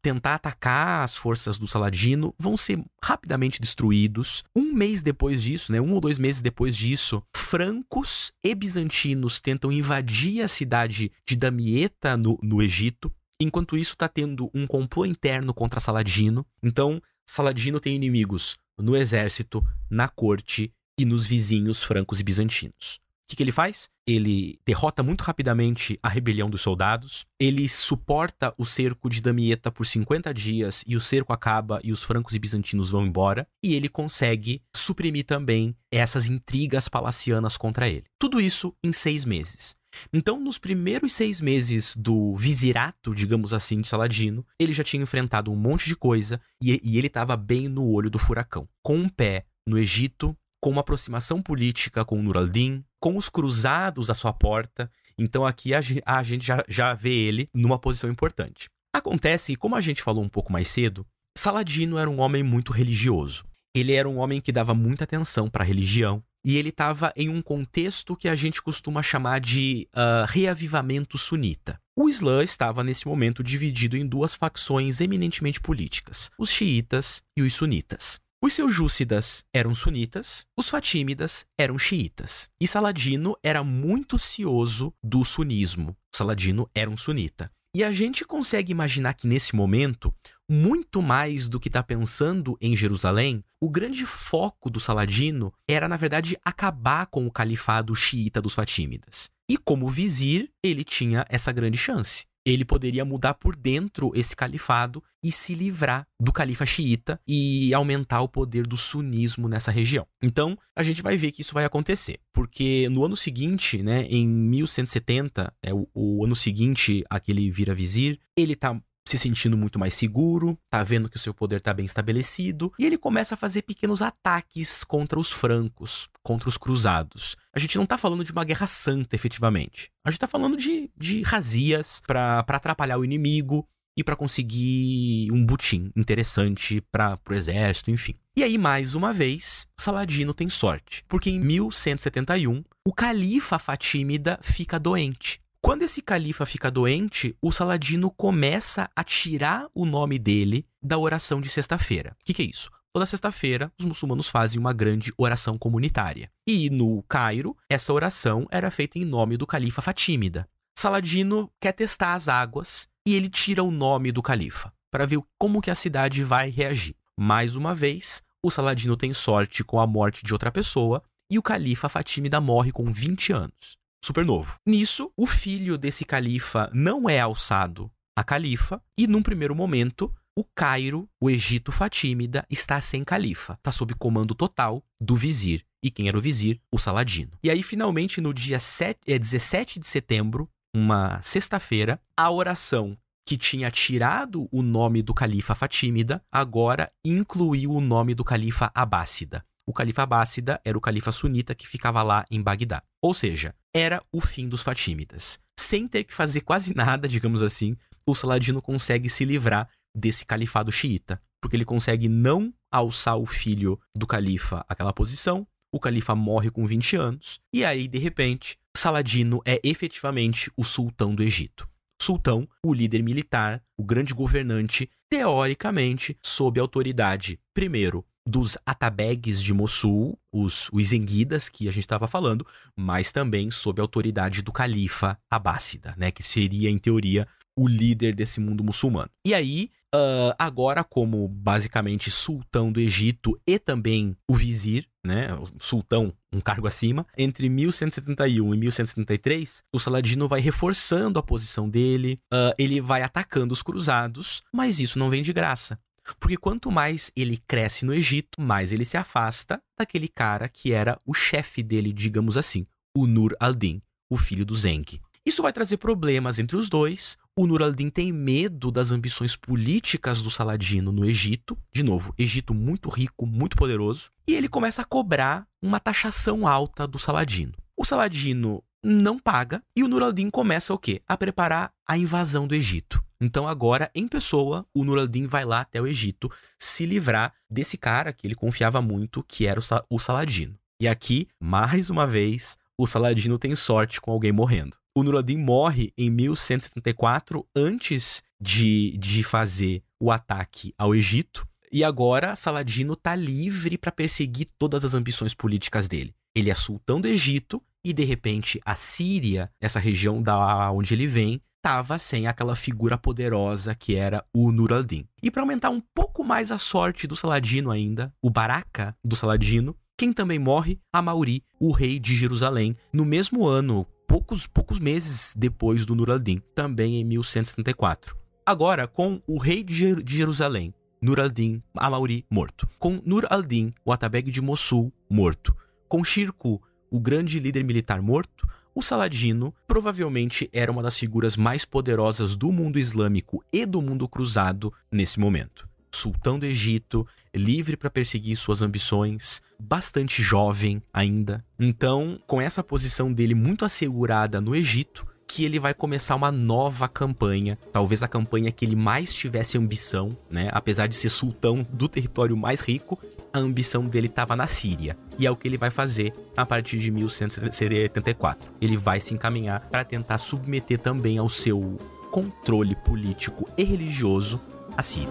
tentar atacar as forças do Saladino, vão ser rapidamente destruídos. Um mês depois disso, né, um ou dois meses depois disso, francos e bizantinos tentam invadir a cidade de Damieta, no, no Egito. Enquanto isso, está tendo um complô interno contra Saladino. Então, Saladino tem inimigos no exército, na corte e nos vizinhos francos e bizantinos que, que ele faz? Ele derrota muito rapidamente a rebelião dos soldados, ele suporta o cerco de Damieta por 50 dias e o cerco acaba e os francos e bizantinos vão embora, e ele consegue suprimir também essas intrigas palacianas contra ele. Tudo isso em seis meses. Então, nos primeiros seis meses do vizirato, digamos assim, de Saladino, ele já tinha enfrentado um monte de coisa e, e ele estava bem no olho do furacão. Com um pé no Egito, com uma aproximação política com Nur al-Din, com os cruzados à sua porta. Então aqui a, a gente já, já vê ele numa posição importante. Acontece que, como a gente falou um pouco mais cedo, Saladino era um homem muito religioso. Ele era um homem que dava muita atenção para a religião e ele estava em um contexto que a gente costuma chamar de uh, reavivamento sunita. O Islã estava nesse momento dividido em duas facções eminentemente políticas, os xiitas e os sunitas. Os seljúcidas eram sunitas, os fatímidas eram xiitas. E Saladino era muito cioso do sunismo. Saladino era um sunita. E a gente consegue imaginar que nesse momento, muito mais do que está pensando em Jerusalém, o grande foco do Saladino era, na verdade, acabar com o califado xiita dos fatímidas. E como vizir, ele tinha essa grande chance ele poderia mudar por dentro esse califado e se livrar do califa xiita e aumentar o poder do sunismo nessa região. Então, a gente vai ver que isso vai acontecer, porque no ano seguinte, né, em 1170, é o, o ano seguinte aquele vira vizir, ele tá se sentindo muito mais seguro, tá vendo que o seu poder tá bem estabelecido, e ele começa a fazer pequenos ataques contra os francos, contra os cruzados. A gente não tá falando de uma guerra santa, efetivamente. A gente tá falando de, de razias para atrapalhar o inimigo e para conseguir um butim interessante para o exército, enfim. E aí, mais uma vez, Saladino tem sorte, porque em 1171, o califa Fatínida fica doente. Quando esse califa fica doente, o Saladino começa a tirar o nome dele da oração de sexta-feira. O que, que é isso? Toda sexta-feira, os muçulmanos fazem uma grande oração comunitária. E no Cairo, essa oração era feita em nome do califa Fatímida. Saladino quer testar as águas e ele tira o nome do califa para ver como que a cidade vai reagir. Mais uma vez, o Saladino tem sorte com a morte de outra pessoa e o califa Fatímida morre com 20 anos super novo. Nisso, o filho desse califa não é alçado a califa, e num primeiro momento, o Cairo, o Egito Fatímida, está sem califa, está sob comando total do vizir. E quem era o vizir? O Saladino. E aí, finalmente, no dia 7, é, 17 de setembro, uma sexta-feira, a oração que tinha tirado o nome do califa Fatímida, agora incluiu o nome do califa Abássida. O califa Abássida era o califa sunita que ficava lá em Bagdá. Ou seja, era o fim dos Fatímidas. Sem ter que fazer quase nada, digamos assim, o Saladino consegue se livrar desse califado xiita, porque ele consegue não alçar o filho do califa àquela posição, o califa morre com 20 anos, e aí, de repente, Saladino é efetivamente o sultão do Egito. Sultão, o líder militar, o grande governante, teoricamente sob a autoridade, primeiro, dos atabegs de Mossul, os, os que a gente estava falando, mas também sob a autoridade do califa abássida, né, que seria, em teoria, o líder desse mundo muçulmano. E aí, uh, agora, como basicamente sultão do Egito e também o vizir, né, sultão, um cargo acima, entre 1171 e 1173, o Saladino vai reforçando a posição dele, uh, ele vai atacando os cruzados, mas isso não vem de graça. Porque quanto mais ele cresce no Egito, mais ele se afasta daquele cara que era o chefe dele, digamos assim, o Nur al-Din, o filho do Zeng. Isso vai trazer problemas entre os dois. O Nur al-Din tem medo das ambições políticas do Saladino no Egito. De novo, Egito muito rico, muito poderoso. E ele começa a cobrar uma taxação alta do Saladino. O Saladino não paga e o Nuraddin começa o quê? A preparar a invasão do Egito. Então agora, em pessoa, o Nuraddin vai lá até o Egito se livrar desse cara que ele confiava muito, que era o Saladino. E aqui, mais uma vez, o Saladino tem sorte com alguém morrendo. O Nuraddin morre em 1174, antes de, de fazer o ataque ao Egito. E agora, Saladino está livre para perseguir todas as ambições políticas dele. Ele é sultão do Egito e de repente a Síria, essa região da onde ele vem, estava sem aquela figura poderosa que era o Nur al-Din. E para aumentar um pouco mais a sorte do Saladino ainda, o Baraka do Saladino, quem também morre? a Mauri, o rei de Jerusalém, no mesmo ano, poucos poucos meses depois do Nur al-Din, também em 1174. Agora, com o rei de Jerusalém, Nur al-Din Amauri morto, com Nur al-Din, o Atabeg de Mossul morto, com Shirku, o grande líder militar morto, o Saladino provavelmente era uma das figuras mais poderosas do mundo islâmico e do mundo cruzado nesse momento. Sultão do Egito, livre para perseguir suas ambições, bastante jovem ainda. Então, com essa posição dele muito assegurada no Egito, que ele vai começar uma nova campanha, talvez a campanha que ele mais tivesse ambição, né? Apesar de ser sultão do território mais rico, a ambição dele estava na Síria. E é o que ele vai fazer a partir de 1174. Ele vai se encaminhar para tentar submeter também ao seu controle político e religioso a Síria.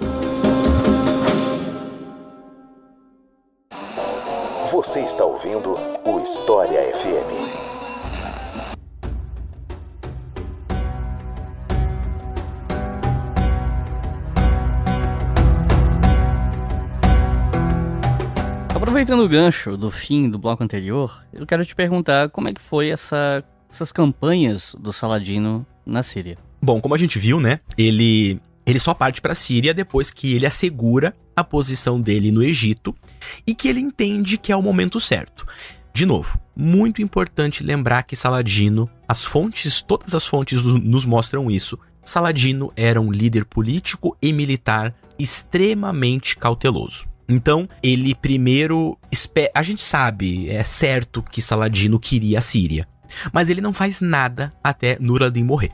Você está ouvindo o História FM. Aproveitando o gancho do fim do bloco anterior, eu quero te perguntar como é que foi essa, essas campanhas do Saladino na Síria. Bom, como a gente viu, né? Ele ele só parte para a Síria depois que ele assegura a posição dele no Egito e que ele entende que é o momento certo. De novo, muito importante lembrar que Saladino, as fontes, todas as fontes nos mostram isso. Saladino era um líder político e militar extremamente cauteloso. Então, ele primeiro. A gente sabe, é certo que Saladino queria a Síria. Mas ele não faz nada até nur al morrer.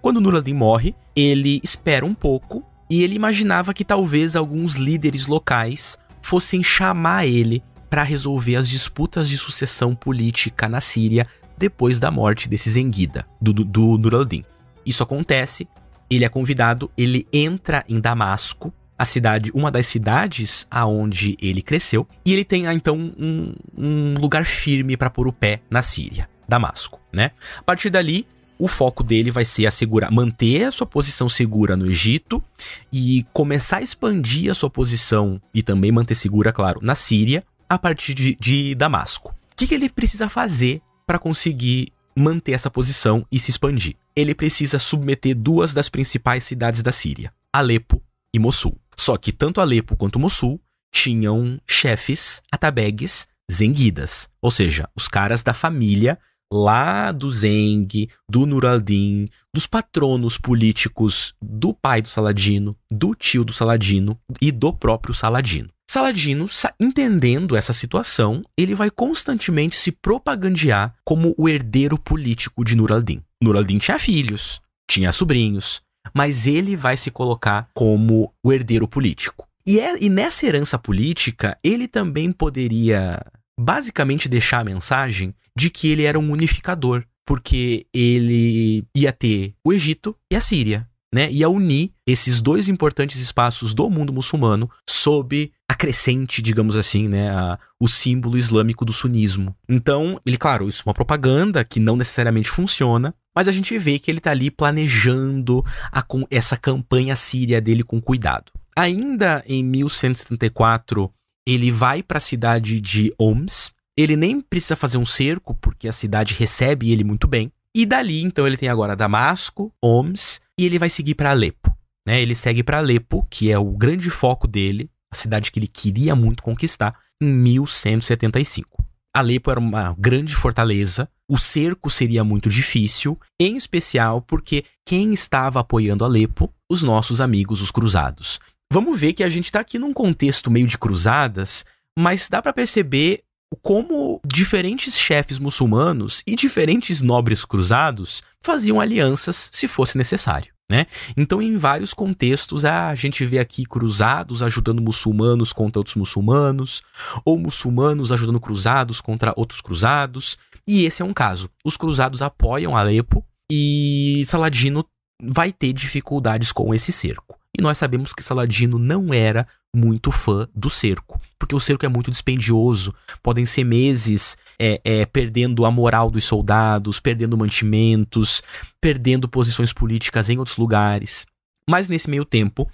Quando nur al morre, ele espera um pouco e ele imaginava que talvez alguns líderes locais fossem chamar ele para resolver as disputas de sucessão política na Síria depois da morte desse Zengida, do, do, do Nur al-Din. Isso acontece, ele é convidado, ele entra em Damasco a cidade, uma das cidades aonde ele cresceu, e ele tem ah, então um, um lugar firme para pôr o pé na Síria, Damasco, né? A partir dali, o foco dele vai ser assegurar, manter a sua posição segura no Egito e começar a expandir a sua posição e também manter segura, claro, na Síria a partir de, de Damasco. O que, que ele precisa fazer para conseguir manter essa posição e se expandir? Ele precisa submeter duas das principais cidades da Síria, Alepo e Mossul. Só que tanto Alepo quanto Mossul tinham chefes atabegues zenguidas, ou seja, os caras da família lá do Zeng, do Nuraldin, dos patronos políticos do pai do Saladino, do tio do Saladino e do próprio Saladino. Saladino, entendendo essa situação, ele vai constantemente se propagandear como o herdeiro político de Nuraldin. Nuraldin tinha filhos, tinha sobrinhos, mas ele vai se colocar como o herdeiro político. E, é, e nessa herança política, ele também poderia basicamente deixar a mensagem de que ele era um unificador, porque ele ia ter o Egito e a Síria né, a unir esses dois importantes espaços do mundo muçulmano sob a crescente, digamos assim, né, a, o símbolo islâmico do sunismo. Então, ele, claro, isso é uma propaganda que não necessariamente funciona, mas a gente vê que ele está ali planejando a, essa campanha síria dele com cuidado. Ainda em 1174, ele vai para a cidade de Homs. Ele nem precisa fazer um cerco, porque a cidade recebe ele muito bem. E dali, então, ele tem agora Damasco, Homs, e ele vai seguir para Alepo. Né? Ele segue para Alepo, que é o grande foco dele, a cidade que ele queria muito conquistar, em 1175. Alepo era uma grande fortaleza, o cerco seria muito difícil, em especial porque quem estava apoiando Alepo? Os nossos amigos, os cruzados. Vamos ver que a gente está aqui num contexto meio de cruzadas, mas dá para perceber como diferentes chefes muçulmanos e diferentes nobres cruzados faziam alianças se fosse necessário. Né? Então, em vários contextos, a gente vê aqui cruzados ajudando muçulmanos contra outros muçulmanos, ou muçulmanos ajudando cruzados contra outros cruzados, e esse é um caso. Os cruzados apoiam Alepo e Saladino vai ter dificuldades com esse cerco. E nós sabemos que Saladino não era muito fã do cerco, porque o cerco é muito dispendioso, podem ser meses é, é, perdendo a moral dos soldados, perdendo mantimentos, perdendo posições políticas em outros lugares. Mas nesse meio tempo,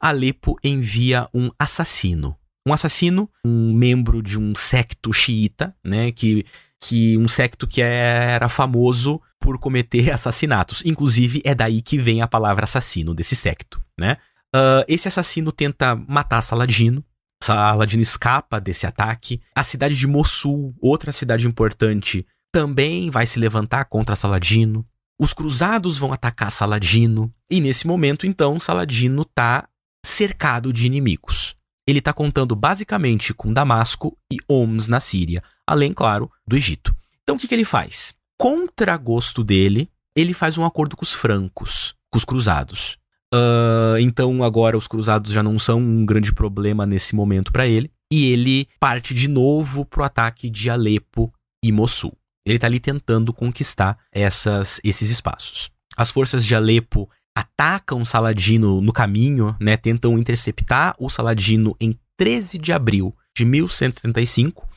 Alepo envia um assassino. Um assassino, um membro de um secto xiita, né, que, que um secto que era famoso por cometer assassinatos. Inclusive, é daí que vem a palavra assassino desse secto, né? Uh, esse assassino tenta matar Saladino. Saladino escapa desse ataque. A cidade de Mossul, outra cidade importante, também vai se levantar contra Saladino. Os cruzados vão atacar Saladino. E nesse momento, então, Saladino está cercado de inimigos. Ele está contando basicamente com Damasco e Homs na Síria, além, claro, do Egito. Então, o que, que ele faz? Contra gosto dele, ele faz um acordo com os francos, com os cruzados. Uh, então agora os cruzados já não são um grande problema nesse momento para ele. E ele parte de novo pro ataque de Alepo e Mossul. Ele tá ali tentando conquistar essas, esses espaços. As forças de Alepo atacam Saladino no caminho, né? Tentam interceptar o Saladino em 13 de abril de 1135,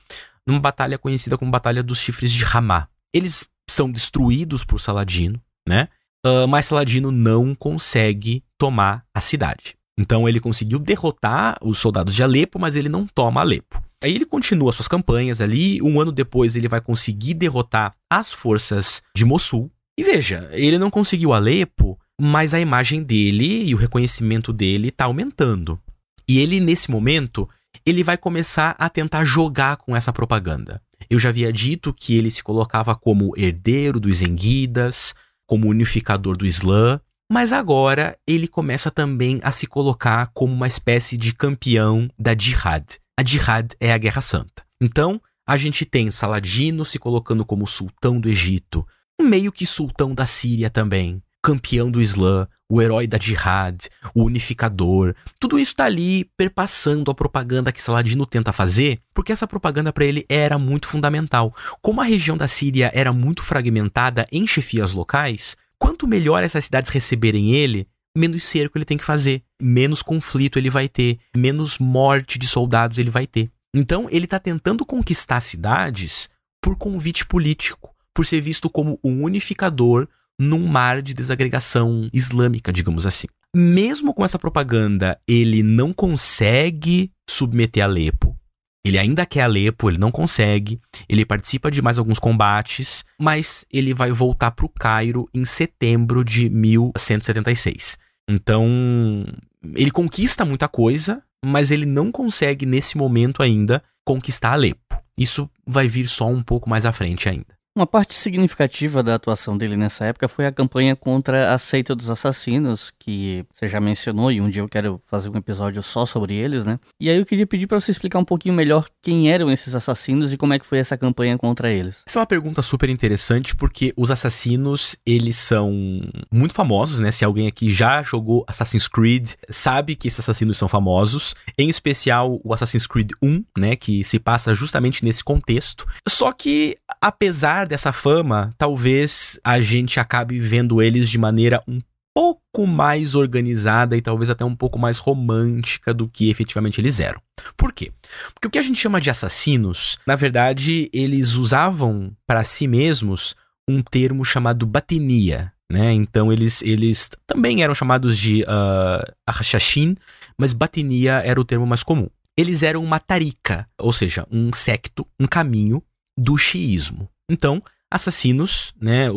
numa batalha conhecida como Batalha dos Chifres de Ramá. Eles são destruídos por Saladino, né? uh, mas Saladino não consegue tomar a cidade. Então ele conseguiu derrotar os soldados de Alepo, mas ele não toma Alepo. Aí ele continua suas campanhas ali. Um ano depois ele vai conseguir derrotar as forças de Mossul. E veja, ele não conseguiu Alepo, mas a imagem dele e o reconhecimento dele está aumentando. E ele, nesse momento, ele vai começar a tentar jogar com essa propaganda. Eu já havia dito que ele se colocava como herdeiro dos Enguidas, como unificador do Islã, mas agora ele começa também a se colocar como uma espécie de campeão da Jihad. A Jihad é a Guerra Santa. Então, a gente tem Saladino se colocando como sultão do Egito, meio que sultão da Síria também, campeão do Islã, o herói da jihad, o unificador. Tudo isso tá ali perpassando a propaganda que Saladino tenta fazer, porque essa propaganda para ele era muito fundamental. Como a região da Síria era muito fragmentada em chefias locais, quanto melhor essas cidades receberem ele, menos cerco ele tem que fazer, menos conflito ele vai ter, menos morte de soldados ele vai ter. Então ele está tentando conquistar cidades por convite político, por ser visto como um unificador, num mar de desagregação islâmica, digamos assim. Mesmo com essa propaganda, ele não consegue submeter Alepo. Ele ainda quer Alepo, ele não consegue. Ele participa de mais alguns combates, mas ele vai voltar para o Cairo em setembro de 1176. Então, ele conquista muita coisa, mas ele não consegue nesse momento ainda conquistar Alepo. Isso vai vir só um pouco mais à frente ainda. Uma parte significativa da atuação dele nessa época foi a campanha contra a seita dos assassinos, que você já mencionou e um dia eu quero fazer um episódio só sobre eles, né? E aí eu queria pedir para você explicar um pouquinho melhor quem eram esses assassinos e como é que foi essa campanha contra eles. Essa é uma pergunta super interessante porque os assassinos, eles são muito famosos, né? Se alguém aqui já jogou Assassin's Creed, sabe que esses assassinos são famosos, em especial o Assassin's Creed 1, né, que se passa justamente nesse contexto. Só que apesar apesar dessa fama, talvez a gente acabe vendo eles de maneira um pouco mais organizada e talvez até um pouco mais romântica do que efetivamente eles eram. Por quê? Porque o que a gente chama de assassinos, na verdade, eles usavam para si mesmos um termo chamado batenia, né? Então eles, eles também eram chamados de uh, ah, Arshashin, mas Batinia era o termo mais comum. Eles eram uma tarika, ou seja, um secto, um caminho do xiismo. Então, assassinos, né,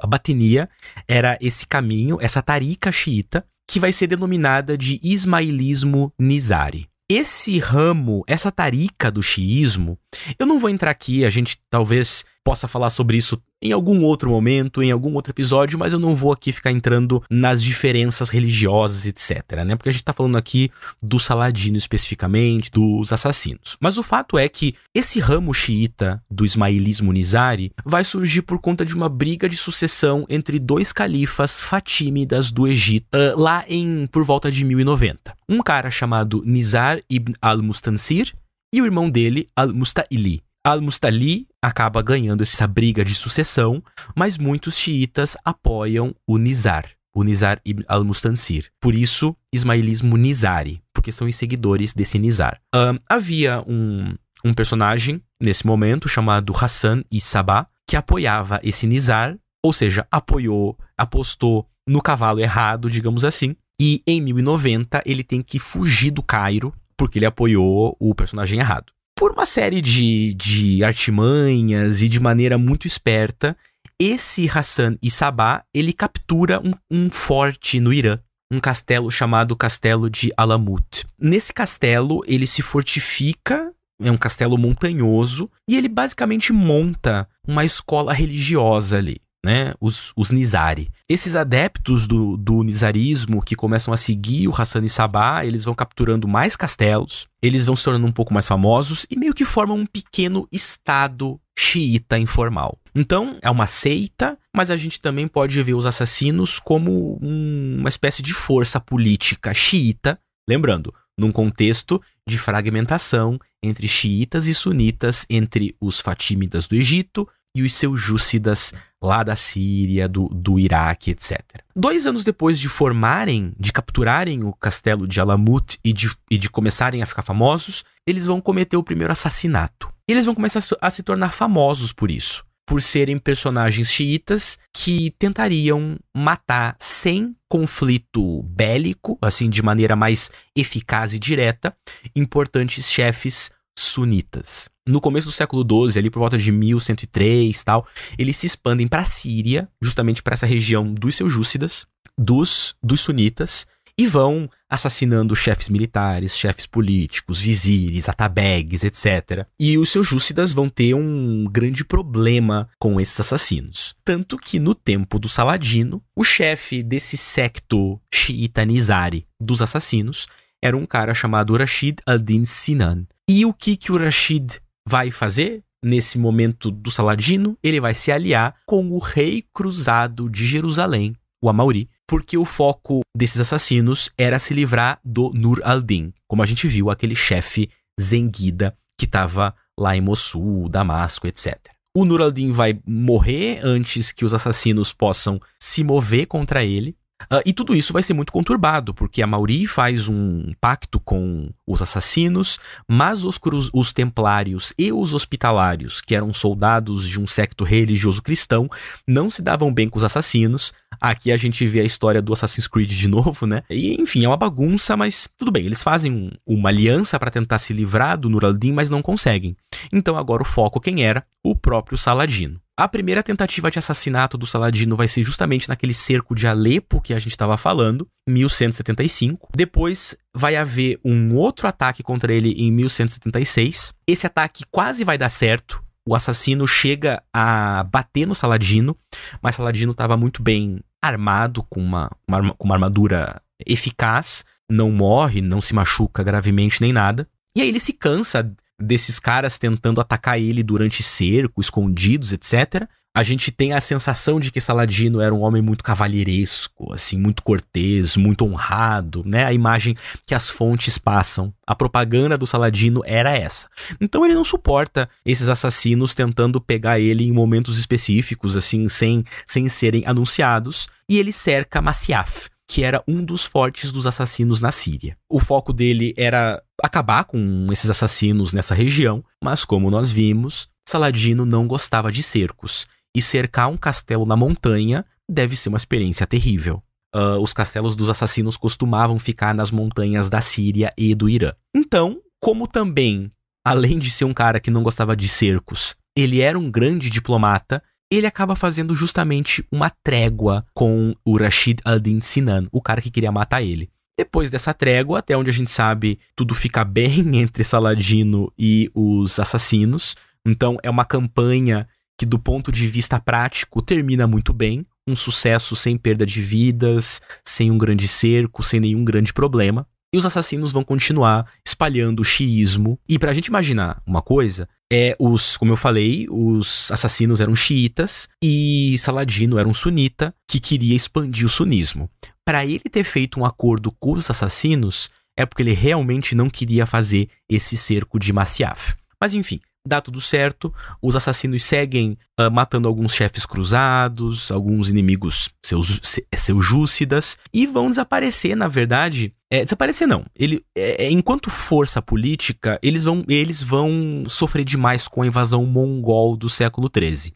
a Batenia era esse caminho, essa tarica xiita, que vai ser denominada de ismailismo nizari. Esse ramo, essa tarica do xiismo, eu não vou entrar aqui, a gente talvez possa falar sobre isso em algum outro momento, em algum outro episódio, mas eu não vou aqui ficar entrando nas diferenças religiosas, etc, né? Porque a gente tá falando aqui do Saladino especificamente, dos assassinos. Mas o fato é que esse ramo xiita do ismailismo nizari vai surgir por conta de uma briga de sucessão entre dois califas fatímidas do Egito, uh, lá em por volta de 1090. Um cara chamado Nizar ibn al-Mustansir e o irmão dele, al-Musta'ili. Al-Mustali acaba ganhando essa briga de sucessão, mas muitos xiitas apoiam o Nizar, o Nizar ibn al-Mustansir. Por isso, ismailismo Nizari, porque são os seguidores desse Nizar. Um, havia um, um personagem, nesse momento, chamado Hassan e Sabah, que apoiava esse Nizar, ou seja, apoiou, apostou no cavalo errado, digamos assim. E em 1090 ele tem que fugir do Cairo porque ele apoiou o personagem errado. Por uma série de, de artimanhas e de maneira muito esperta, esse Hassan e Sabah, ele captura um, um forte no Irã um castelo chamado Castelo de Alamut. Nesse castelo, ele se fortifica, é um castelo montanhoso, e ele basicamente monta uma escola religiosa ali, né? Os, os Nizari. Esses adeptos do, do nizarismo que começam a seguir o Hassani Sabah, eles vão capturando mais castelos, eles vão se tornando um pouco mais famosos e meio que formam um pequeno estado xiita informal. Então, é uma seita, mas a gente também pode ver os assassinos como um, uma espécie de força política xiita, lembrando, num contexto de fragmentação entre xiitas e sunitas, entre os fatímidas do Egito e os seljúcidas lá da Síria, do, do Iraque, etc. Dois anos depois de formarem, de capturarem o castelo de Alamut e de, e de começarem a ficar famosos, eles vão cometer o primeiro assassinato. E eles vão começar a se tornar famosos por isso, por serem personagens xiitas que tentariam matar sem conflito bélico, assim, de maneira mais eficaz e direta, importantes chefes sunitas. No começo do século XII, ali por volta de 1103 tal, eles se expandem para a Síria, justamente para essa região dos seljúcidas, dos, dos sunitas, e vão assassinando chefes militares, chefes políticos, vizires, atabegues, etc. E os seljúcidas vão ter um grande problema com esses assassinos. Tanto que no tempo do Saladino, o chefe desse secto xiita Nizari dos assassinos era um cara chamado Rashid al-Din Sinan. E o que, que o Rashid vai fazer? Nesse momento do Saladino, ele vai se aliar com o rei cruzado de Jerusalém, o Amauri, porque o foco desses assassinos era se livrar do Nur al-Din, como a gente viu, aquele chefe Zenguida que estava lá em Mossul, Damasco, etc. O Nur al-Din vai morrer antes que os assassinos possam se mover contra ele, Uh, e tudo isso vai ser muito conturbado, porque a Mauri faz um pacto com os assassinos, mas os, os templários e os hospitalários, que eram soldados de um secto religioso cristão, não se davam bem com os assassinos. Aqui a gente vê a história do Assassin's Creed de novo, né? E enfim, é uma bagunça, mas tudo bem. Eles fazem um, uma aliança para tentar se livrar do Nuraldin, mas não conseguem. Então agora o foco quem era? O próprio Saladino. A primeira tentativa de assassinato do Saladino vai ser justamente naquele cerco de Alepo que a gente estava falando, 1175. Depois vai haver um outro ataque contra ele em 1176. Esse ataque quase vai dar certo. O assassino chega a bater no Saladino, mas Saladino estava muito bem armado, com uma, uma, com uma armadura eficaz, não morre, não se machuca gravemente nem nada. E aí ele se cansa desses caras tentando atacar ele durante cerco, escondidos, etc. A gente tem a sensação de que Saladino era um homem muito cavalheiresco, assim, muito cortês, muito honrado, né? A imagem que as fontes passam. A propaganda do Saladino era essa. Então ele não suporta esses assassinos tentando pegar ele em momentos específicos, assim, sem, sem serem anunciados, e ele cerca Masyaf que era um dos fortes dos assassinos na Síria. O foco dele era acabar com esses assassinos nessa região, mas como nós vimos, Saladino não gostava de cercos, e cercar um castelo na montanha deve ser uma experiência terrível. Uh, os castelos dos assassinos costumavam ficar nas montanhas da Síria e do Irã. Então, como também, além de ser um cara que não gostava de cercos, ele era um grande diplomata, ele acaba fazendo justamente uma trégua com o Rashid al-Din Sinan, o cara que queria matar ele. Depois dessa trégua, até onde a gente sabe, tudo fica bem entre Saladino e os assassinos. Então é uma campanha que, do ponto de vista prático, termina muito bem. Um sucesso sem perda de vidas, sem um grande cerco, sem nenhum grande problema. E os assassinos vão continuar espalhando o xiismo. E pra gente imaginar uma coisa, é os, como eu falei, os assassinos eram xiitas e Saladino era um sunita que queria expandir o sunismo. Para ele ter feito um acordo com os assassinos, é porque ele realmente não queria fazer esse cerco de Masyaf. Mas enfim, dá tudo certo. Os assassinos seguem uh, matando alguns chefes cruzados, alguns inimigos seus, seus júcidas, e vão desaparecer, na verdade. É, desaparecer não. Ele, é, é, enquanto força política, eles vão, eles vão sofrer demais com a invasão mongol do século XIII.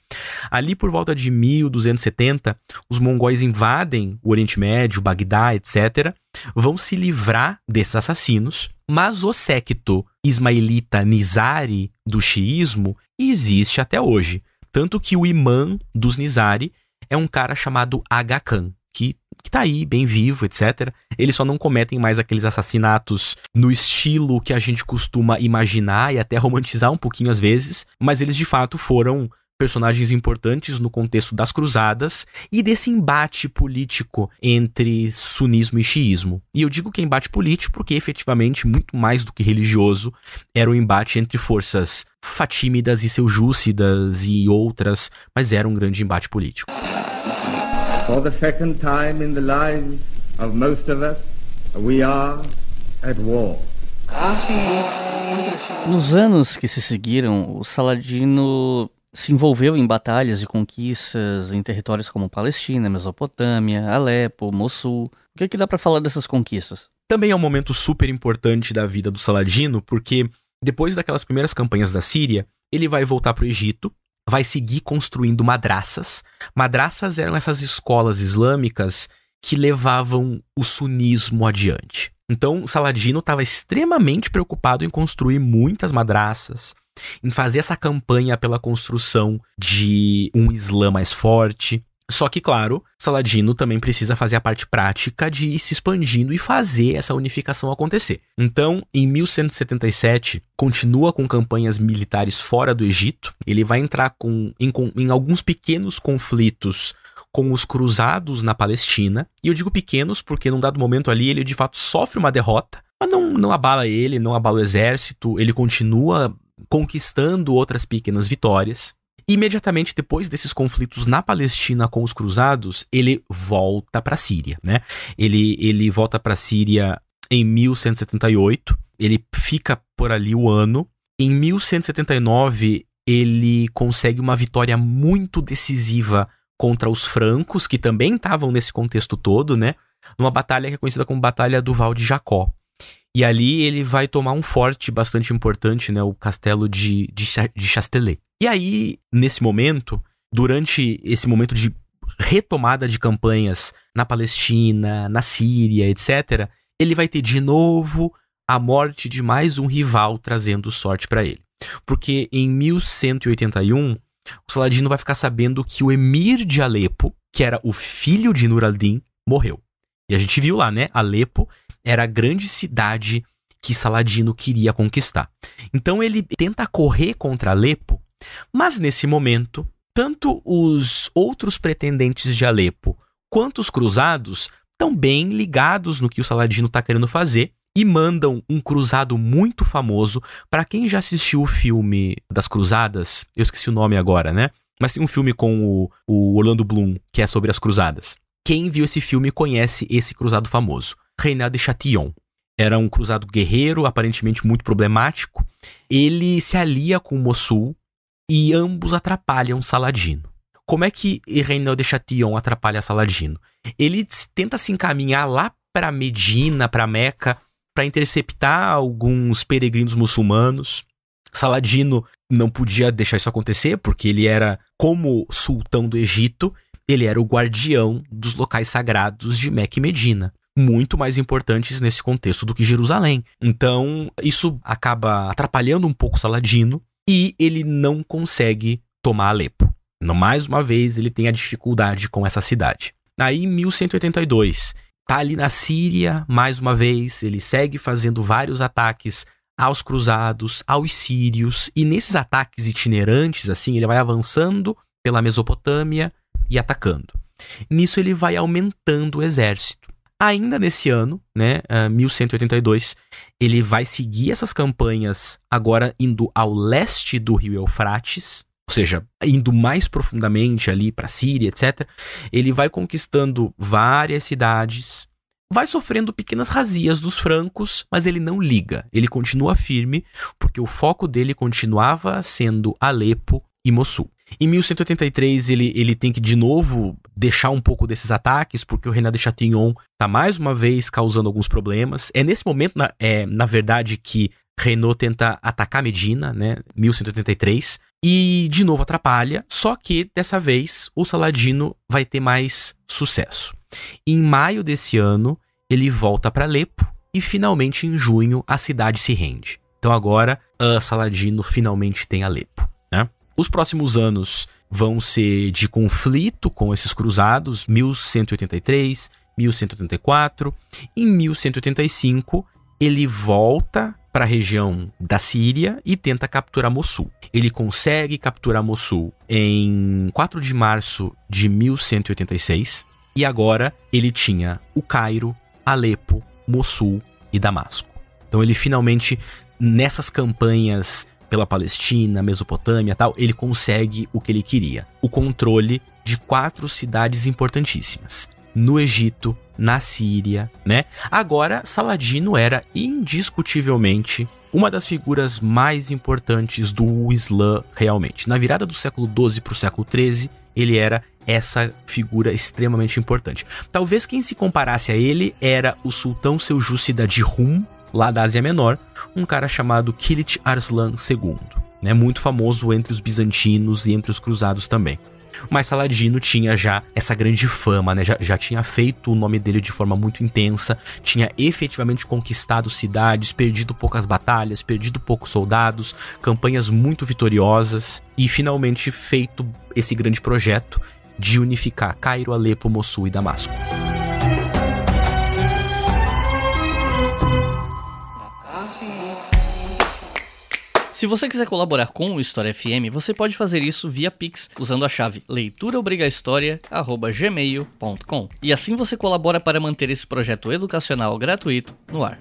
Ali por volta de 1270, os mongóis invadem o Oriente Médio, Bagdá, etc. Vão se livrar desses assassinos, mas o séquito ismaelita Nizari do xiismo existe até hoje. Tanto que o imã dos Nizari é um cara chamado Aga Khan, que, que tá aí, bem vivo, etc. Eles só não cometem mais aqueles assassinatos no estilo que a gente costuma imaginar e até romantizar um pouquinho às vezes, mas eles de fato foram personagens importantes no contexto das cruzadas e desse embate político entre sunismo e xiismo. E eu digo que é embate político porque efetivamente muito mais do que religioso era um embate entre forças fatímidas e seljúcidas e outras, mas era um grande embate político. For the second time in the lives of most of us, we are at war. Nos anos que se seguiram, o Saladino se envolveu em batalhas e conquistas em territórios como Palestina, Mesopotâmia, Alepo, Mossul. O que, é que dá para falar dessas conquistas? Também é um momento super importante da vida do Saladino, porque depois daquelas primeiras campanhas da Síria, ele vai voltar para o Egito, vai seguir construindo madraças. Madraças eram essas escolas islâmicas que levavam o sunismo adiante. Então, Saladino estava extremamente preocupado em construir muitas madraças, em fazer essa campanha pela construção de um Islã mais forte. Só que, claro, Saladino também precisa fazer a parte prática de ir se expandindo e fazer essa unificação acontecer. Então, em 1177, continua com campanhas militares fora do Egito. Ele vai entrar com, em, com, em alguns pequenos conflitos com os cruzados na Palestina. E eu digo pequenos porque num dado momento ali ele de fato sofre uma derrota, mas não, não abala ele, não abala o exército, ele continua conquistando outras pequenas vitórias. Imediatamente depois desses conflitos na Palestina com os cruzados, ele volta para a Síria, né? Ele, ele volta para a Síria em 1178, ele fica por ali o ano. Em 1179, ele consegue uma vitória muito decisiva contra os francos, que também estavam nesse contexto todo, né? Numa batalha que é conhecida como Batalha do Val de Jacó. E ali ele vai tomar um forte bastante importante, né? O castelo de, de, de Chastelet. E aí, nesse momento, durante esse momento de retomada de campanhas na Palestina, na Síria, etc., ele vai ter de novo a morte de mais um rival trazendo sorte para ele. Porque em 1181, o Saladino vai ficar sabendo que o emir de Alepo, que era o filho de Nur al-Din, morreu. E a gente viu lá, né? Alepo era a grande cidade que Saladino queria conquistar. Então ele tenta correr contra Alepo, mas nesse momento, tanto os outros pretendentes de Alepo quanto os cruzados estão bem ligados no que o Saladino está querendo fazer e mandam um cruzado muito famoso. Para quem já assistiu o filme das Cruzadas, eu esqueci o nome agora, né? Mas tem um filme com o, o Orlando Bloom que é sobre as Cruzadas. Quem viu esse filme conhece esse cruzado famoso. Reinaldo de Chatillon. Era um cruzado guerreiro, aparentemente muito problemático. Ele se alia com Mossul e ambos atrapalham Saladino. Como é que Reinaldo de Chatillon atrapalha Saladino? Ele tenta se encaminhar lá para Medina, para Meca, para interceptar alguns peregrinos muçulmanos. Saladino não podia deixar isso acontecer, porque ele era, como sultão do Egito, ele era o guardião dos locais sagrados de Meca e Medina muito mais importantes nesse contexto do que Jerusalém. Então, isso acaba atrapalhando um pouco Saladino e ele não consegue tomar Alepo. Mais uma vez, ele tem a dificuldade com essa cidade. Aí, em 1182, tá ali na Síria, mais uma vez, ele segue fazendo vários ataques aos cruzados, aos sírios, e nesses ataques itinerantes, assim, ele vai avançando pela Mesopotâmia e atacando. Nisso ele vai aumentando o exército. Ainda nesse ano, né, 1182, ah, ele vai seguir essas campanhas agora indo ao leste do rio Eufrates, ou seja, indo mais profundamente ali para Síria, etc. Ele vai conquistando várias cidades, vai sofrendo pequenas razias dos francos, mas ele não liga. Ele continua firme, porque o foco dele continuava sendo Alepo e Mossul. Em 1183, ele, ele tem que de novo deixar um pouco desses ataques, porque o Reinado de Chatillon está mais uma vez causando alguns problemas. É nesse momento, na, é, na verdade, que Renault tenta atacar Medina, né? 1183. E de novo atrapalha, só que dessa vez o Saladino vai ter mais sucesso. Em maio desse ano, ele volta para Alepo e finalmente em junho a cidade se rende. Então agora, Saladino finalmente tem Alepo. Os próximos anos vão ser de conflito com esses cruzados, 1183, 1184. Em 1185, ele volta para a região da Síria e tenta capturar Mossul. Ele consegue capturar Mossul em 4 de março de 1186 e agora ele tinha o Cairo, Alepo, Mossul e Damasco. Então ele finalmente nessas campanhas pela Palestina, Mesopotâmia tal, ele consegue o que ele queria: o controle de quatro cidades importantíssimas. No Egito, na Síria, né? Agora, Saladino era indiscutivelmente uma das figuras mais importantes do Islã realmente. Na virada do século XII para o século XIII, ele era essa figura extremamente importante. Talvez quem se comparasse a ele era o sultão Seljúcida de Rum, lá da Ásia Menor, um cara chamado Kilit Arslan II, né, muito famoso entre os bizantinos e entre os cruzados também. Mas Saladino tinha já essa grande fama, né? já, já tinha feito o nome dele de forma muito intensa, tinha efetivamente conquistado cidades, perdido poucas batalhas, perdido poucos soldados, campanhas muito vitoriosas e finalmente feito esse grande projeto de unificar Cairo, Alepo, Mossul e Damasco. Se você quiser colaborar com o História FM, você pode fazer isso via Pix usando a chave leituraobrigahistoria@gmail.com. E assim você colabora para manter esse projeto educacional gratuito no ar.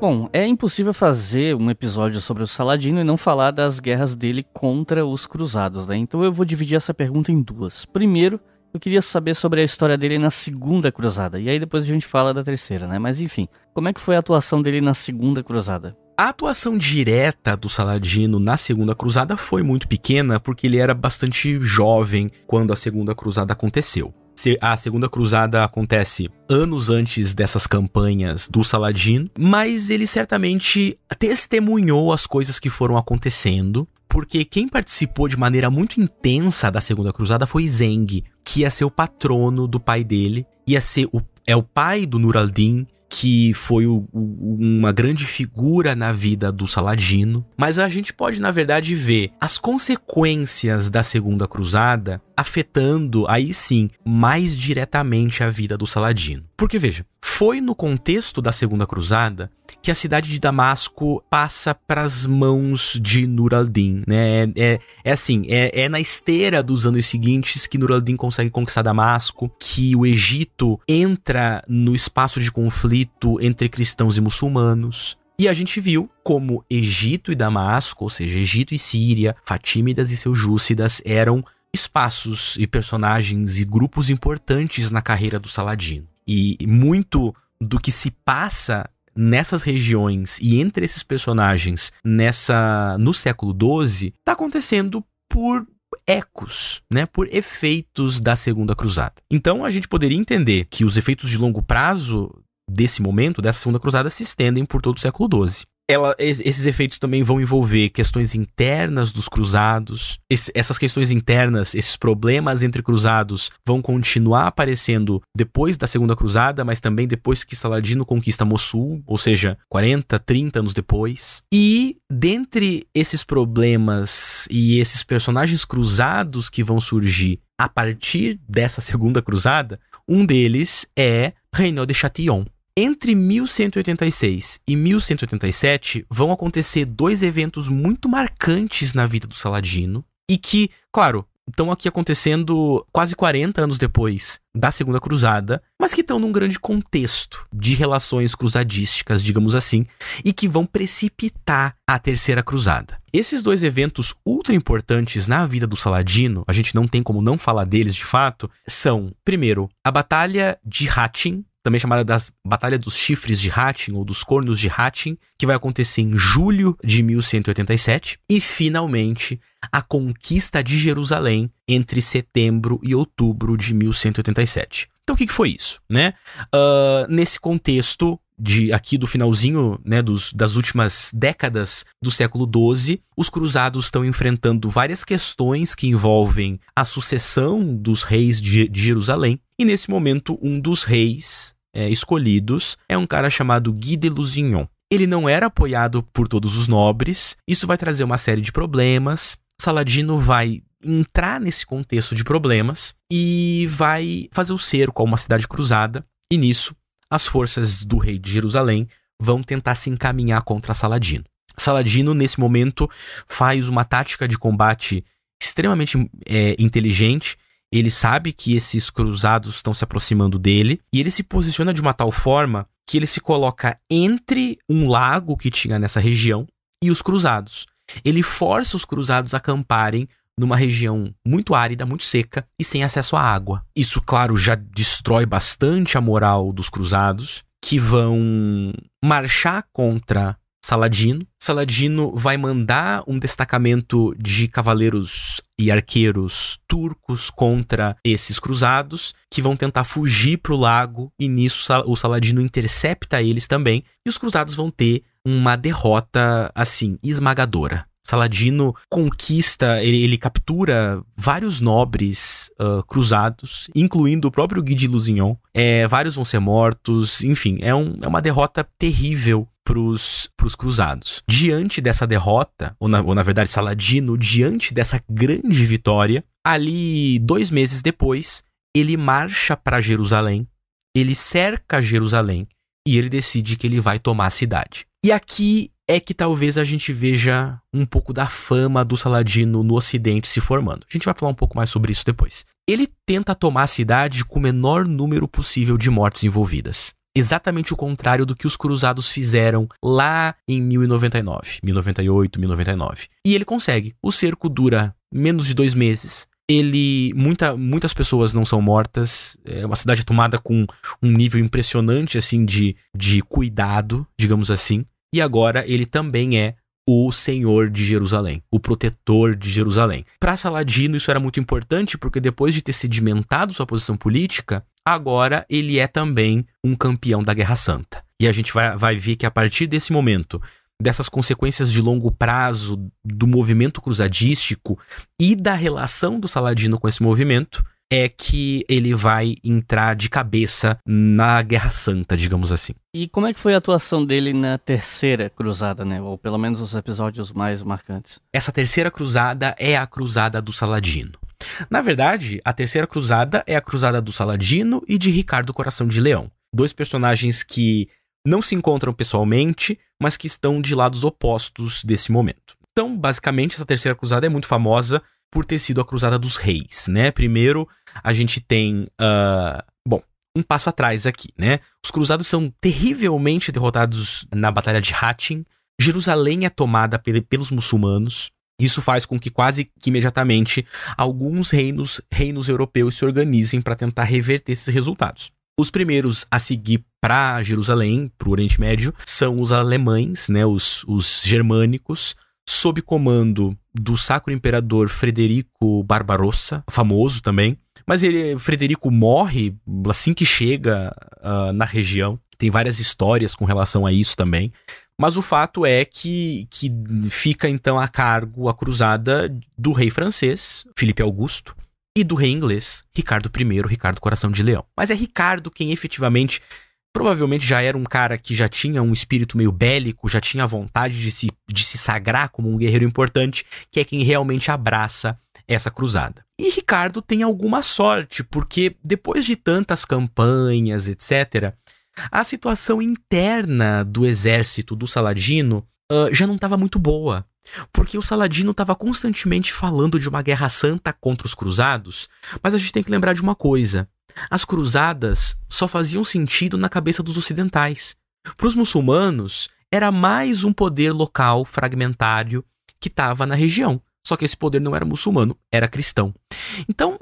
Bom, é impossível fazer um episódio sobre o Saladino e não falar das guerras dele contra os cruzados, né? Então eu vou dividir essa pergunta em duas. Primeiro, eu queria saber sobre a história dele na segunda cruzada. E aí depois a gente fala da terceira, né? Mas enfim, como é que foi a atuação dele na segunda cruzada? A atuação direta do Saladino na Segunda Cruzada foi muito pequena, porque ele era bastante jovem quando a Segunda Cruzada aconteceu. A Segunda Cruzada acontece anos antes dessas campanhas do Saladino, mas ele certamente testemunhou as coisas que foram acontecendo, porque quem participou de maneira muito intensa da Segunda Cruzada foi Zeng, que ia ser o patrono do pai dele, ia ser o, é o pai do Nur al-Din, que foi o, o, uma grande figura na vida do Saladino, mas a gente pode, na verdade, ver as consequências da Segunda Cruzada afetando, aí sim, mais diretamente a vida do Saladino. Porque, veja, foi no contexto da Segunda Cruzada que a cidade de Damasco passa para as mãos de Nur al-Din. Né? É, é, é, assim, é, é na esteira dos anos seguintes que Nur al-Din consegue conquistar Damasco, que o Egito entra no espaço de conflito entre cristãos e muçulmanos. E a gente viu como Egito e Damasco, ou seja, Egito e Síria, Fatímidas e Seljúcidas eram espaços e personagens e grupos importantes na carreira do Saladino. E muito do que se passa nessas regiões e entre esses personagens nessa no século XII está acontecendo por ecos, né, por efeitos da Segunda Cruzada. Então a gente poderia entender que os efeitos de longo prazo desse momento, dessa Segunda Cruzada, se estendem por todo o século XII ela, esses efeitos também vão envolver questões internas dos cruzados. Esse, essas questões internas, esses problemas entre cruzados, vão continuar aparecendo depois da Segunda Cruzada, mas também depois que Saladino conquista Mossul, ou seja, 40, 30 anos depois. E dentre esses problemas e esses personagens cruzados que vão surgir a partir dessa Segunda Cruzada, um deles é Reynaud de Châtillon, entre 1186 e 1187 vão acontecer dois eventos muito marcantes na vida do Saladino e que, claro, estão aqui acontecendo quase 40 anos depois da Segunda Cruzada, mas que estão num grande contexto de relações cruzadísticas, digamos assim, e que vão precipitar a Terceira Cruzada. Esses dois eventos ultra importantes na vida do Saladino, a gente não tem como não falar deles de fato, são, primeiro, a Batalha de Hattin, também chamada das Batalha dos Chifres de Hattin ou dos Cornos de Hattin, que vai acontecer em julho de 1187, e finalmente a conquista de Jerusalém entre setembro e outubro de 1187. Então o que, que foi isso, né? Uh, nesse contexto, de aqui do finalzinho, né, dos, das últimas décadas do século XII, os cruzados estão enfrentando várias questões que envolvem a sucessão dos reis de, de Jerusalém. E nesse momento, um dos reis é, escolhidos é um cara chamado Guy de Lusignan. Ele não era apoiado por todos os nobres, isso vai trazer uma série de problemas. Saladino vai entrar nesse contexto de problemas e vai fazer o cerco a uma cidade cruzada, e nisso as forças do rei de Jerusalém vão tentar se encaminhar contra Saladino. Saladino, nesse momento, faz uma tática de combate extremamente é, inteligente. Ele sabe que esses cruzados estão se aproximando dele e ele se posiciona de uma tal forma que ele se coloca entre um lago que tinha nessa região e os cruzados. Ele força os cruzados a acamparem numa região muito árida, muito seca e sem acesso à água. Isso, claro, já destrói bastante a moral dos cruzados, que vão marchar contra Saladino. Saladino vai mandar um destacamento de cavaleiros e arqueiros turcos contra esses cruzados, que vão tentar fugir para o lago, e nisso o Saladino intercepta eles também, e os cruzados vão ter uma derrota assim esmagadora. Saladino conquista, ele, ele captura vários nobres uh, cruzados, incluindo o próprio Guy de Lusignan. É, vários vão ser mortos, enfim, é, um, é uma derrota terrível pros, os cruzados. Diante dessa derrota, ou na, ou na verdade Saladino, diante dessa grande vitória, ali dois meses depois, ele marcha para Jerusalém, ele cerca Jerusalém e ele decide que ele vai tomar a cidade. E aqui é que talvez a gente veja um pouco da fama do Saladino no Ocidente se formando. A gente vai falar um pouco mais sobre isso depois. Ele tenta tomar a cidade com o menor número possível de mortes envolvidas. Exatamente o contrário do que os cruzados fizeram lá em 1099, 1098, 1099. E ele consegue. O cerco dura menos de dois meses ele muita, muitas pessoas não são mortas é uma cidade tomada com um nível impressionante assim de, de cuidado digamos assim e agora ele também é o senhor de Jerusalém, o protetor de Jerusalém. Para Saladino isso era muito importante porque depois de ter sedimentado sua posição política, agora ele é também um campeão da Guerra Santa. E a gente vai, vai ver que a partir desse momento, dessas consequências de longo prazo do movimento cruzadístico e da relação do Saladino com esse movimento, é que ele vai entrar de cabeça na Guerra Santa, digamos assim. E como é que foi a atuação dele na terceira cruzada, né? Ou pelo menos os episódios mais marcantes? Essa terceira cruzada é a cruzada do Saladino. Na verdade, a terceira cruzada é a cruzada do Saladino e de Ricardo Coração de Leão. Dois personagens que não se encontram pessoalmente, mas que estão de lados opostos desse momento. Então, basicamente, essa terceira cruzada é muito famosa por ter sido a Cruzada dos Reis, né? Primeiro, a gente tem. Uh, bom, um passo atrás aqui, né? Os cruzados são terrivelmente derrotados na Batalha de Hattin. Jerusalém é tomada pelos muçulmanos. Isso faz com que quase que imediatamente alguns reinos, reinos europeus se organizem para tentar reverter esses resultados. Os primeiros a seguir para Jerusalém, para o Oriente Médio, são os alemães, né, os, os germânicos, sob comando do Sacro Imperador Frederico Barbarossa, famoso também. Mas ele, Frederico morre assim que chega uh, na região. Tem várias histórias com relação a isso também. Mas o fato é que, que fica então a cargo a cruzada do rei francês, Felipe Augusto, e do rei inglês, Ricardo I, Ricardo Coração de Leão. Mas é Ricardo quem efetivamente provavelmente já era um cara que já tinha um espírito meio bélico, já tinha vontade de se, de se sagrar como um guerreiro importante, que é quem realmente abraça essa cruzada. E Ricardo tem alguma sorte, porque depois de tantas campanhas, etc., a situação interna do exército do Saladino uh, já não estava muito boa. Porque o Saladino estava constantemente falando de uma guerra santa contra os cruzados, mas a gente tem que lembrar de uma coisa: as cruzadas só faziam sentido na cabeça dos ocidentais. Para os muçulmanos, era mais um poder local fragmentário que estava na região. Só que esse poder não era muçulmano, era cristão. Então,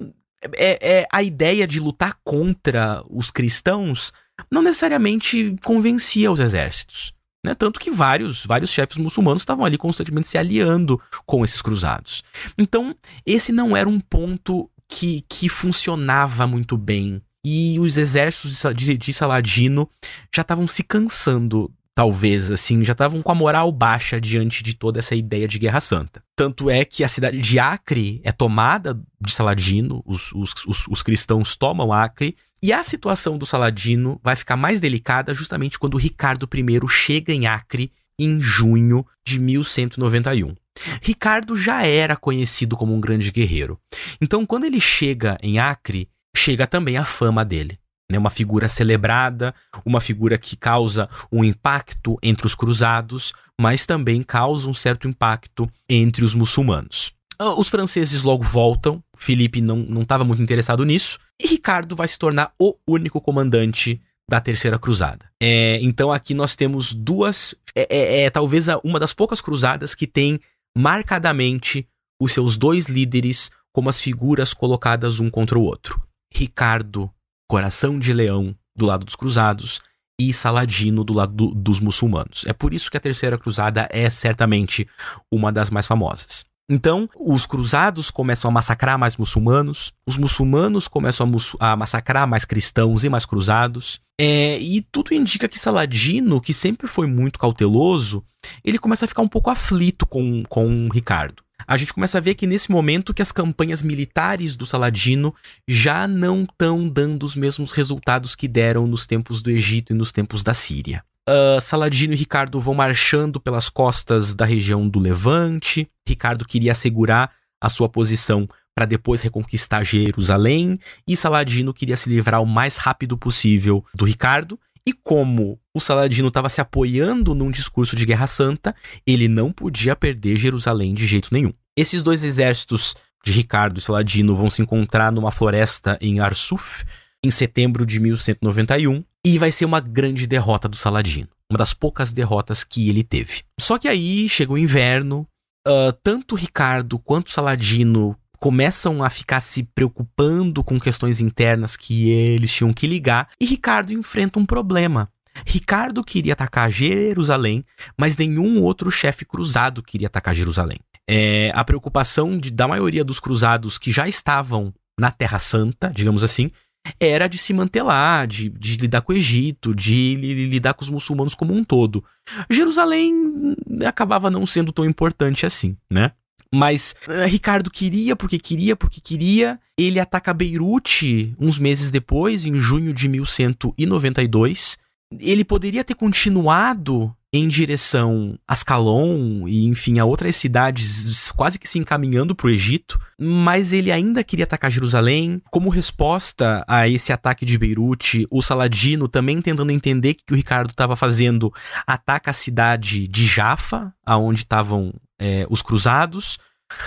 é, é, a ideia de lutar contra os cristãos não necessariamente convencia os exércitos. Né? Tanto que vários, vários chefes muçulmanos estavam ali constantemente se aliando com esses cruzados. Então, esse não era um ponto que, que funcionava muito bem. E os exércitos de, de Saladino já estavam se cansando, talvez, assim, já estavam com a moral baixa diante de toda essa ideia de Guerra Santa. Tanto é que a cidade de Acre é tomada de Saladino, os, os, os, os cristãos tomam Acre, e a situação do Saladino vai ficar mais delicada justamente quando Ricardo I chega em Acre em junho de 1191. Ricardo já era conhecido como um grande guerreiro. Então, quando ele chega em Acre, chega também a fama dele. Né? Uma figura celebrada, uma figura que causa um impacto entre os cruzados, mas também causa um certo impacto entre os muçulmanos. Ah, os franceses logo voltam, Felipe não estava muito interessado nisso, e Ricardo vai se tornar o único comandante da Terceira Cruzada. É, então aqui nós temos duas, é, é, é talvez uma das poucas cruzadas que tem marcadamente os seus dois líderes como as figuras colocadas um contra o outro. Ricardo, coração de leão, do lado dos cruzados, e Saladino do lado do, dos muçulmanos. É por isso que a Terceira Cruzada é certamente uma das mais famosas. Então, os cruzados começam a massacrar mais muçulmanos, os muçulmanos começam a, a massacrar mais cristãos e mais cruzados. É, e tudo indica que Saladino, que sempre foi muito cauteloso, ele começa a ficar um pouco aflito com, com Ricardo. A gente começa a ver que nesse momento que as campanhas militares do Saladino já não estão dando os mesmos resultados que deram nos tempos do Egito e nos tempos da Síria. Ah, Saladino e Ricardo vão marchando pelas costas da região do Levante. Ricardo queria assegurar a sua posição para depois reconquistar Jerusalém, e Saladino queria se livrar o mais rápido possível do Ricardo. E como o Saladino estava se apoiando num discurso de Guerra Santa, ele não podia perder Jerusalém de jeito nenhum. Esses dois exércitos de Ricardo e Saladino vão se encontrar numa floresta em Arsuf em setembro de 1191. E vai ser uma grande derrota do Saladino. Uma das poucas derrotas que ele teve. Só que aí chega o inverno, uh, tanto Ricardo quanto Saladino começam a ficar se preocupando com questões internas que eles tinham que ligar, e Ricardo enfrenta um problema. Ricardo queria atacar Jerusalém, mas nenhum outro chefe cruzado queria atacar Jerusalém. É, a preocupação de, da maioria dos cruzados que já estavam na Terra Santa, digamos assim, era de se manter lá, de, de lidar com o Egito, de lidar com os muçulmanos como um todo. Jerusalém hum, acabava não sendo tão importante assim, né? Mas uh, Ricardo queria, porque queria, porque queria. Ele ataca Beirute uns meses depois, em junho de 1192. Ele poderia ter continuado em direção a Ascalon e, enfim, a outras cidades quase que se encaminhando para o Egito, mas ele ainda queria atacar Jerusalém. Como resposta a esse ataque de Beirute, o Saladino, também tentando entender o que, o Ricardo estava fazendo, ataca a cidade de Jafa, aonde estavam é, os cruzados.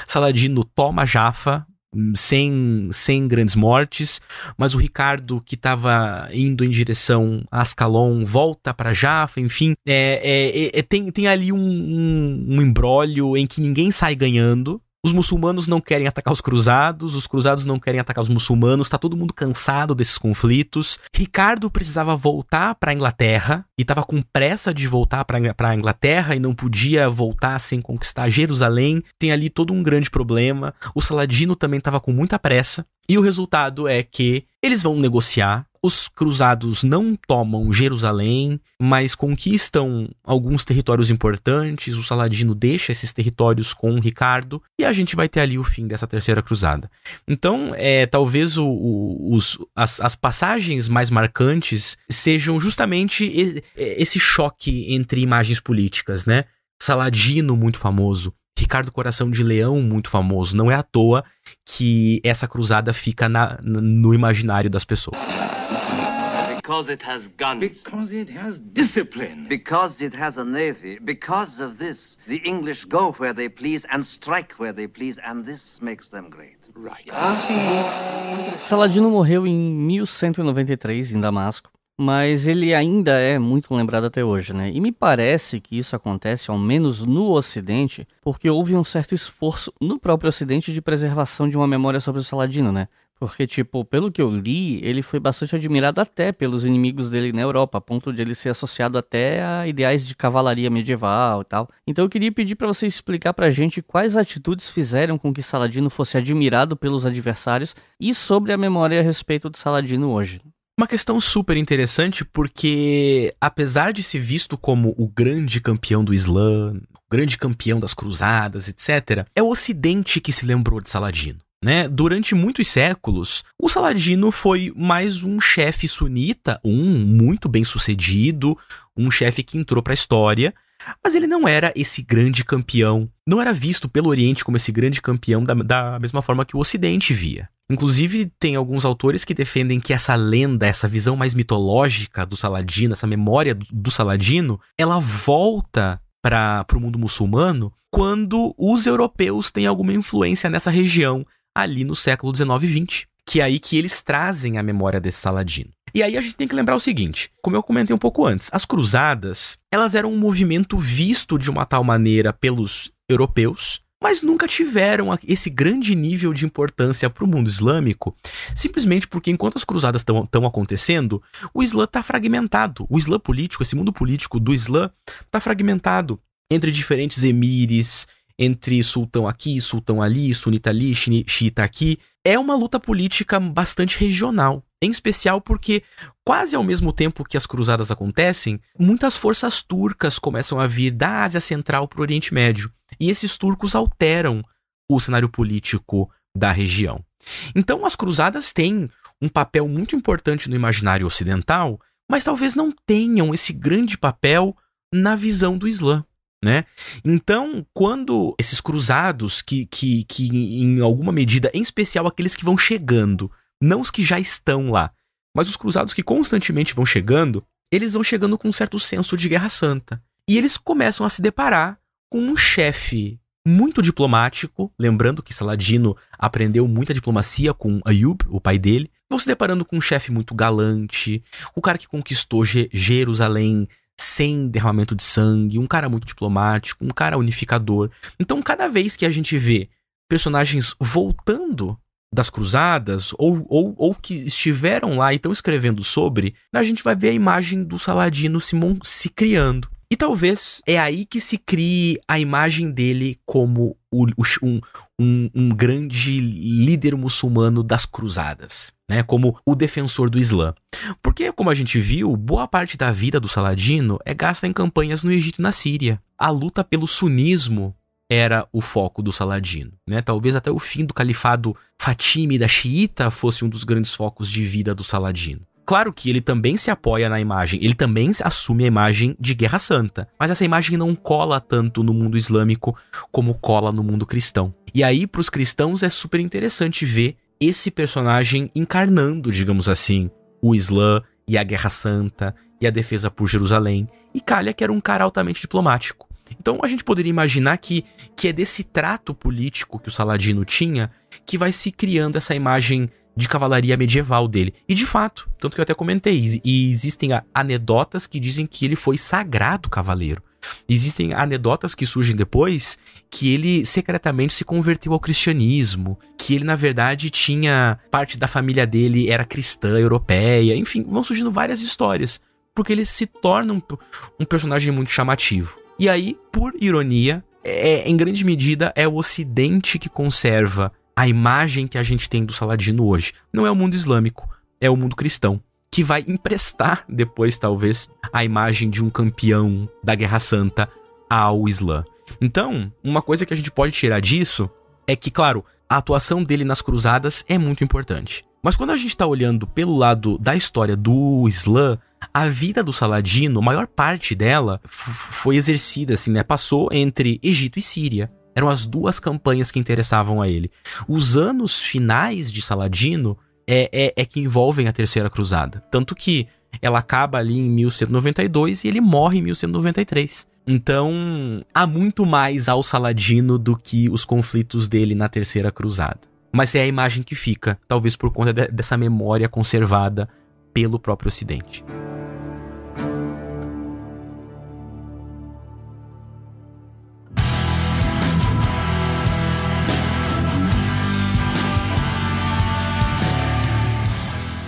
Saladino toma Jafa, sem, sem grandes mortes, mas o Ricardo, que estava indo em direção a Ascalon, volta para Jaffa, enfim. É, é, é, é, tem, tem ali um, um, um embrólio em que ninguém sai ganhando, os muçulmanos não querem atacar os cruzados, os cruzados não querem atacar os muçulmanos, tá todo mundo cansado desses conflitos. Ricardo precisava voltar para a Inglaterra e estava com pressa de voltar para a Inglaterra e não podia voltar sem conquistar Jerusalém. Tem ali todo um grande problema. O Saladino também estava com muita pressa e o resultado é que eles vão negociar os cruzados não tomam Jerusalém, mas conquistam alguns territórios importantes. O Saladino deixa esses territórios com Ricardo e a gente vai ter ali o fim dessa terceira cruzada. Então, é, talvez o, o, os, as, as passagens mais marcantes sejam justamente esse choque entre imagens políticas, né? Saladino, muito famoso, Ricardo Coração de Leão, muito famoso. Não é à toa que essa cruzada fica na, no imaginário das pessoas. Because it has guns. Because it has discipline. Because it has a navy. Because of this, the English go where they please and strike where they please, and this makes them great. Right. Saladino morreu em 1193 em Damasco, mas ele ainda é muito lembrado até hoje, né? E me parece que isso acontece ao menos no Ocidente, porque houve um certo esforço no próprio Ocidente de preservação de uma memória sobre o Saladino, né? Porque, tipo, pelo que eu li, ele foi bastante admirado até pelos inimigos dele na Europa, a ponto de ele ser associado até a ideais de cavalaria medieval e tal. Então eu queria pedir para você explicar pra gente quais atitudes fizeram com que Saladino fosse admirado pelos adversários e sobre a memória a respeito de Saladino hoje. Uma questão super interessante porque, apesar de ser visto como o grande campeão do Islã, o grande campeão das cruzadas, etc., é o Ocidente que se lembrou de Saladino. Né? Durante muitos séculos, o Saladino foi mais um chefe sunita, um muito bem sucedido, um chefe que entrou para a história, mas ele não era esse grande campeão, não era visto pelo Oriente como esse grande campeão da, da mesma forma que o Ocidente via. Inclusive, tem alguns autores que defendem que essa lenda, essa visão mais mitológica do Saladino, essa memória do Saladino, ela volta para o mundo muçulmano quando os europeus têm alguma influência nessa região, ali no século 19 e 20, que é aí que eles trazem a memória desse Saladino. E aí a gente tem que lembrar o seguinte, como eu comentei um pouco antes, as cruzadas, elas eram um movimento visto de uma tal maneira pelos europeus, mas nunca tiveram esse grande nível de importância para o mundo islâmico, simplesmente porque enquanto as cruzadas estão acontecendo, o Islã está fragmentado. O Islã político, esse mundo político do Islã, está fragmentado entre diferentes emires, entre sultão aqui, sultão ali, sunita ali, xiita aqui, é uma luta política bastante regional. Em especial porque, quase ao mesmo tempo que as cruzadas acontecem, muitas forças turcas começam a vir da Ásia Central para o Oriente Médio. E esses turcos alteram o cenário político da região. Então, as cruzadas têm um papel muito importante no imaginário ocidental, mas talvez não tenham esse grande papel na visão do Islã. Né? Então, quando esses cruzados, que, que, que em alguma medida, em especial aqueles que vão chegando, não os que já estão lá, mas os cruzados que constantemente vão chegando, eles vão chegando com um certo senso de guerra santa. E eles começam a se deparar com um chefe muito diplomático, lembrando que Saladino aprendeu muita diplomacia com Ayub, o pai dele, vão se deparando com um chefe muito galante, o cara que conquistou Jerusalém sem derramamento de sangue, um cara muito diplomático, um cara unificador. Então, cada vez que a gente vê personagens voltando das cruzadas ou, ou, ou que estiveram lá e estão escrevendo sobre, a gente vai ver a imagem do Saladino Simon se criando. E talvez é aí que se crie a imagem dele como o, um, um, um, grande líder muçulmano das cruzadas, né? Como o defensor do Islã. Porque, como a gente viu, boa parte da vida do Saladino é gasta em campanhas no Egito e na Síria. A luta pelo sunismo era o foco do Saladino. Né? Talvez até o fim do califado fatímida xiita fosse um dos grandes focos de vida do Saladino. Claro que ele também se apoia na imagem, ele também assume a imagem de Guerra Santa, mas essa imagem não cola tanto no mundo islâmico como cola no mundo cristão. E aí, para os cristãos, é super interessante ver esse personagem encarnando, digamos assim, o Islã e a Guerra Santa e a defesa por Jerusalém, e Calha, que era um cara altamente diplomático. Então a gente poderia imaginar que, que é desse trato político que o Saladino tinha que vai se criando essa imagem de cavalaria medieval dele. E de fato, tanto que eu até comentei, e existem anedotas que dizem que ele foi sagrado cavaleiro. Existem anedotas que surgem depois que ele secretamente se converteu ao cristianismo, que ele na verdade tinha parte da família dele era cristã europeia, enfim, vão surgindo várias histórias, porque ele se torna um, um personagem muito chamativo. E aí, por ironia, é, em grande medida é o Ocidente que conserva a imagem que a gente tem do Saladino hoje. Não é o mundo islâmico, é o mundo cristão. Que vai emprestar depois, talvez, a imagem de um campeão da Guerra Santa ao Islã. Então, uma coisa que a gente pode tirar disso é que, claro, a atuação dele nas cruzadas é muito importante. Mas quando a gente está olhando pelo lado da história do Islã, a vida do Saladino, a maior parte dela foi exercida, assim, né? Passou entre Egito e Síria. Eram as duas campanhas que interessavam a ele. Os anos finais de Saladino é, é, é que envolvem a Terceira Cruzada. Tanto que ela acaba ali em 1192 e ele morre em 1193. Então, há muito mais ao Saladino do que os conflitos dele na Terceira Cruzada. Mas é a imagem que fica, talvez por conta de, dessa memória conservada pelo próprio Ocidente.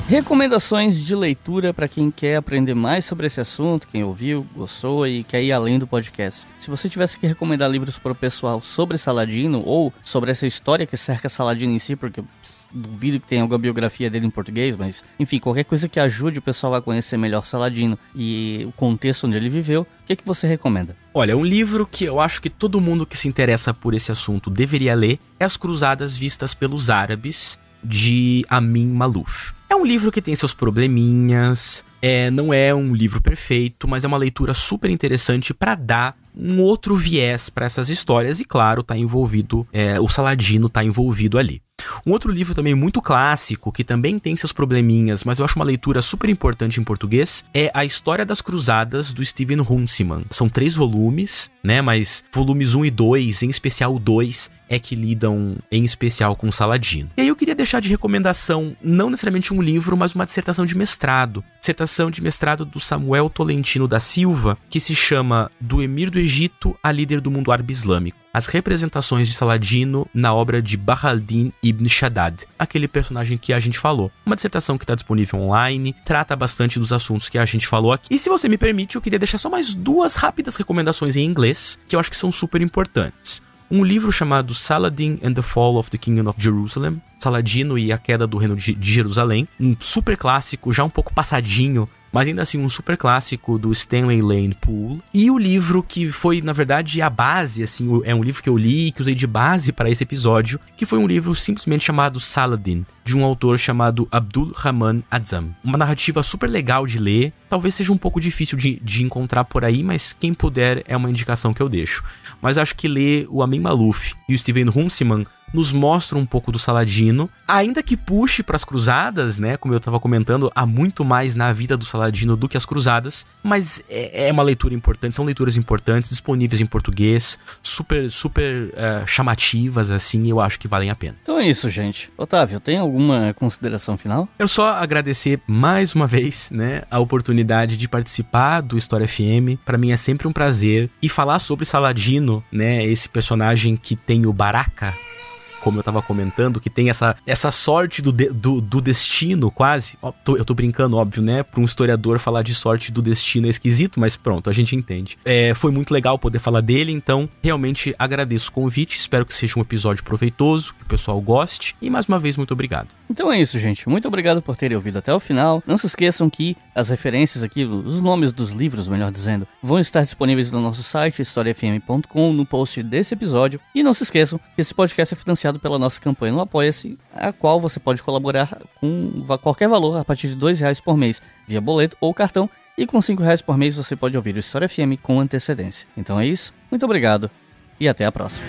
Recomendações de leitura para quem quer aprender mais sobre esse assunto, quem ouviu, gostou e quer ir além do podcast. Se você tivesse que recomendar livros para o pessoal sobre Saladino ou sobre essa história que cerca Saladino em si, porque duvido que tenha alguma biografia dele em português, mas enfim, qualquer coisa que ajude o pessoal a conhecer melhor Saladino e o contexto onde ele viveu, o que, é que você recomenda? Olha, um livro que eu acho que todo mundo que se interessa por esse assunto deveria ler é As Cruzadas Vistas pelos Árabes, de Amin Maluf. É um livro que tem seus probleminhas, é, não é um livro perfeito, mas é uma leitura super interessante para dar um outro viés para essas histórias e claro, tá envolvido é, o Saladino tá envolvido ali. Um outro livro também muito clássico, que também tem seus probleminhas, mas eu acho uma leitura super importante em português, é A História das Cruzadas, do Steven Runciman. São três volumes, né? Mas volumes 1 e 2, em especial o 2, é que lidam em especial com Saladino. E aí eu queria deixar de recomendação não necessariamente um livro, mas uma dissertação de mestrado. Dissertação de mestrado do Samuel Tolentino da Silva, que se chama Do Emir do Egito a Líder do Mundo Árabe Islâmico as representações de Saladino na obra de Bahaldin ibn Shaddad, aquele personagem que a gente falou. Uma dissertação que está disponível online, trata bastante dos assuntos que a gente falou aqui. E se você me permite, eu queria deixar só mais duas rápidas recomendações em inglês, que eu acho que são super importantes um livro chamado Saladin and the Fall of the Kingdom of Jerusalem, Saladino e a Queda do Reino de Jerusalém, um super clássico, já um pouco passadinho mas ainda assim, um super clássico do Stanley Lane Poole. E o livro que foi, na verdade, a base, assim, é um livro que eu li e que usei de base para esse episódio, que foi um livro simplesmente chamado Saladin, de um autor chamado Abdul Rahman Azam. Uma narrativa super legal de ler, talvez seja um pouco difícil de, de encontrar por aí, mas quem puder é uma indicação que eu deixo. Mas acho que ler o Amin Maluf e o Steven Runciman nos mostra um pouco do Saladino, ainda que puxe para as Cruzadas, né? Como eu tava comentando, há muito mais na vida do Saladino do que as Cruzadas, mas é, é uma leitura importante, são leituras importantes, disponíveis em português, super, super eh, chamativas, assim, eu acho que valem a pena. Então é isso, gente. Otávio, tem alguma consideração final? Eu só agradecer mais uma vez, né, a oportunidade de participar do História FM. Para mim é sempre um prazer. E falar sobre Saladino, né, esse personagem que tem o Baraka como eu tava comentando, que tem essa, essa sorte do, de, do, do, destino, quase. Ó, tô, eu tô brincando, óbvio, né? Pra um historiador falar de sorte do destino é esquisito, mas pronto, a gente entende. É, foi muito legal poder falar dele, então realmente agradeço o convite. Espero que seja um episódio proveitoso, que o pessoal goste. E mais uma vez, muito obrigado. Então é isso, gente. Muito obrigado por terem ouvido até o final. Não se esqueçam que as referências aqui, os nomes dos livros, melhor dizendo, vão estar disponíveis no nosso site, historiafm.com, no post desse episódio. E não se esqueçam que esse podcast é financiado pela nossa campanha no Apoia-se, a qual você pode colaborar com qualquer valor a partir de R$ reais por mês, via boleto ou cartão, e com R$ reais por mês você pode ouvir o História FM com antecedência. Então é isso, muito obrigado e até a próxima.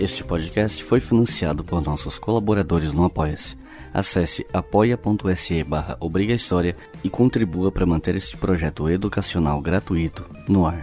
Este podcast foi financiado por nossos colaboradores no Apoia-se acesse apoia.se barra Obriga História e contribua para manter este projeto educacional gratuito no ar.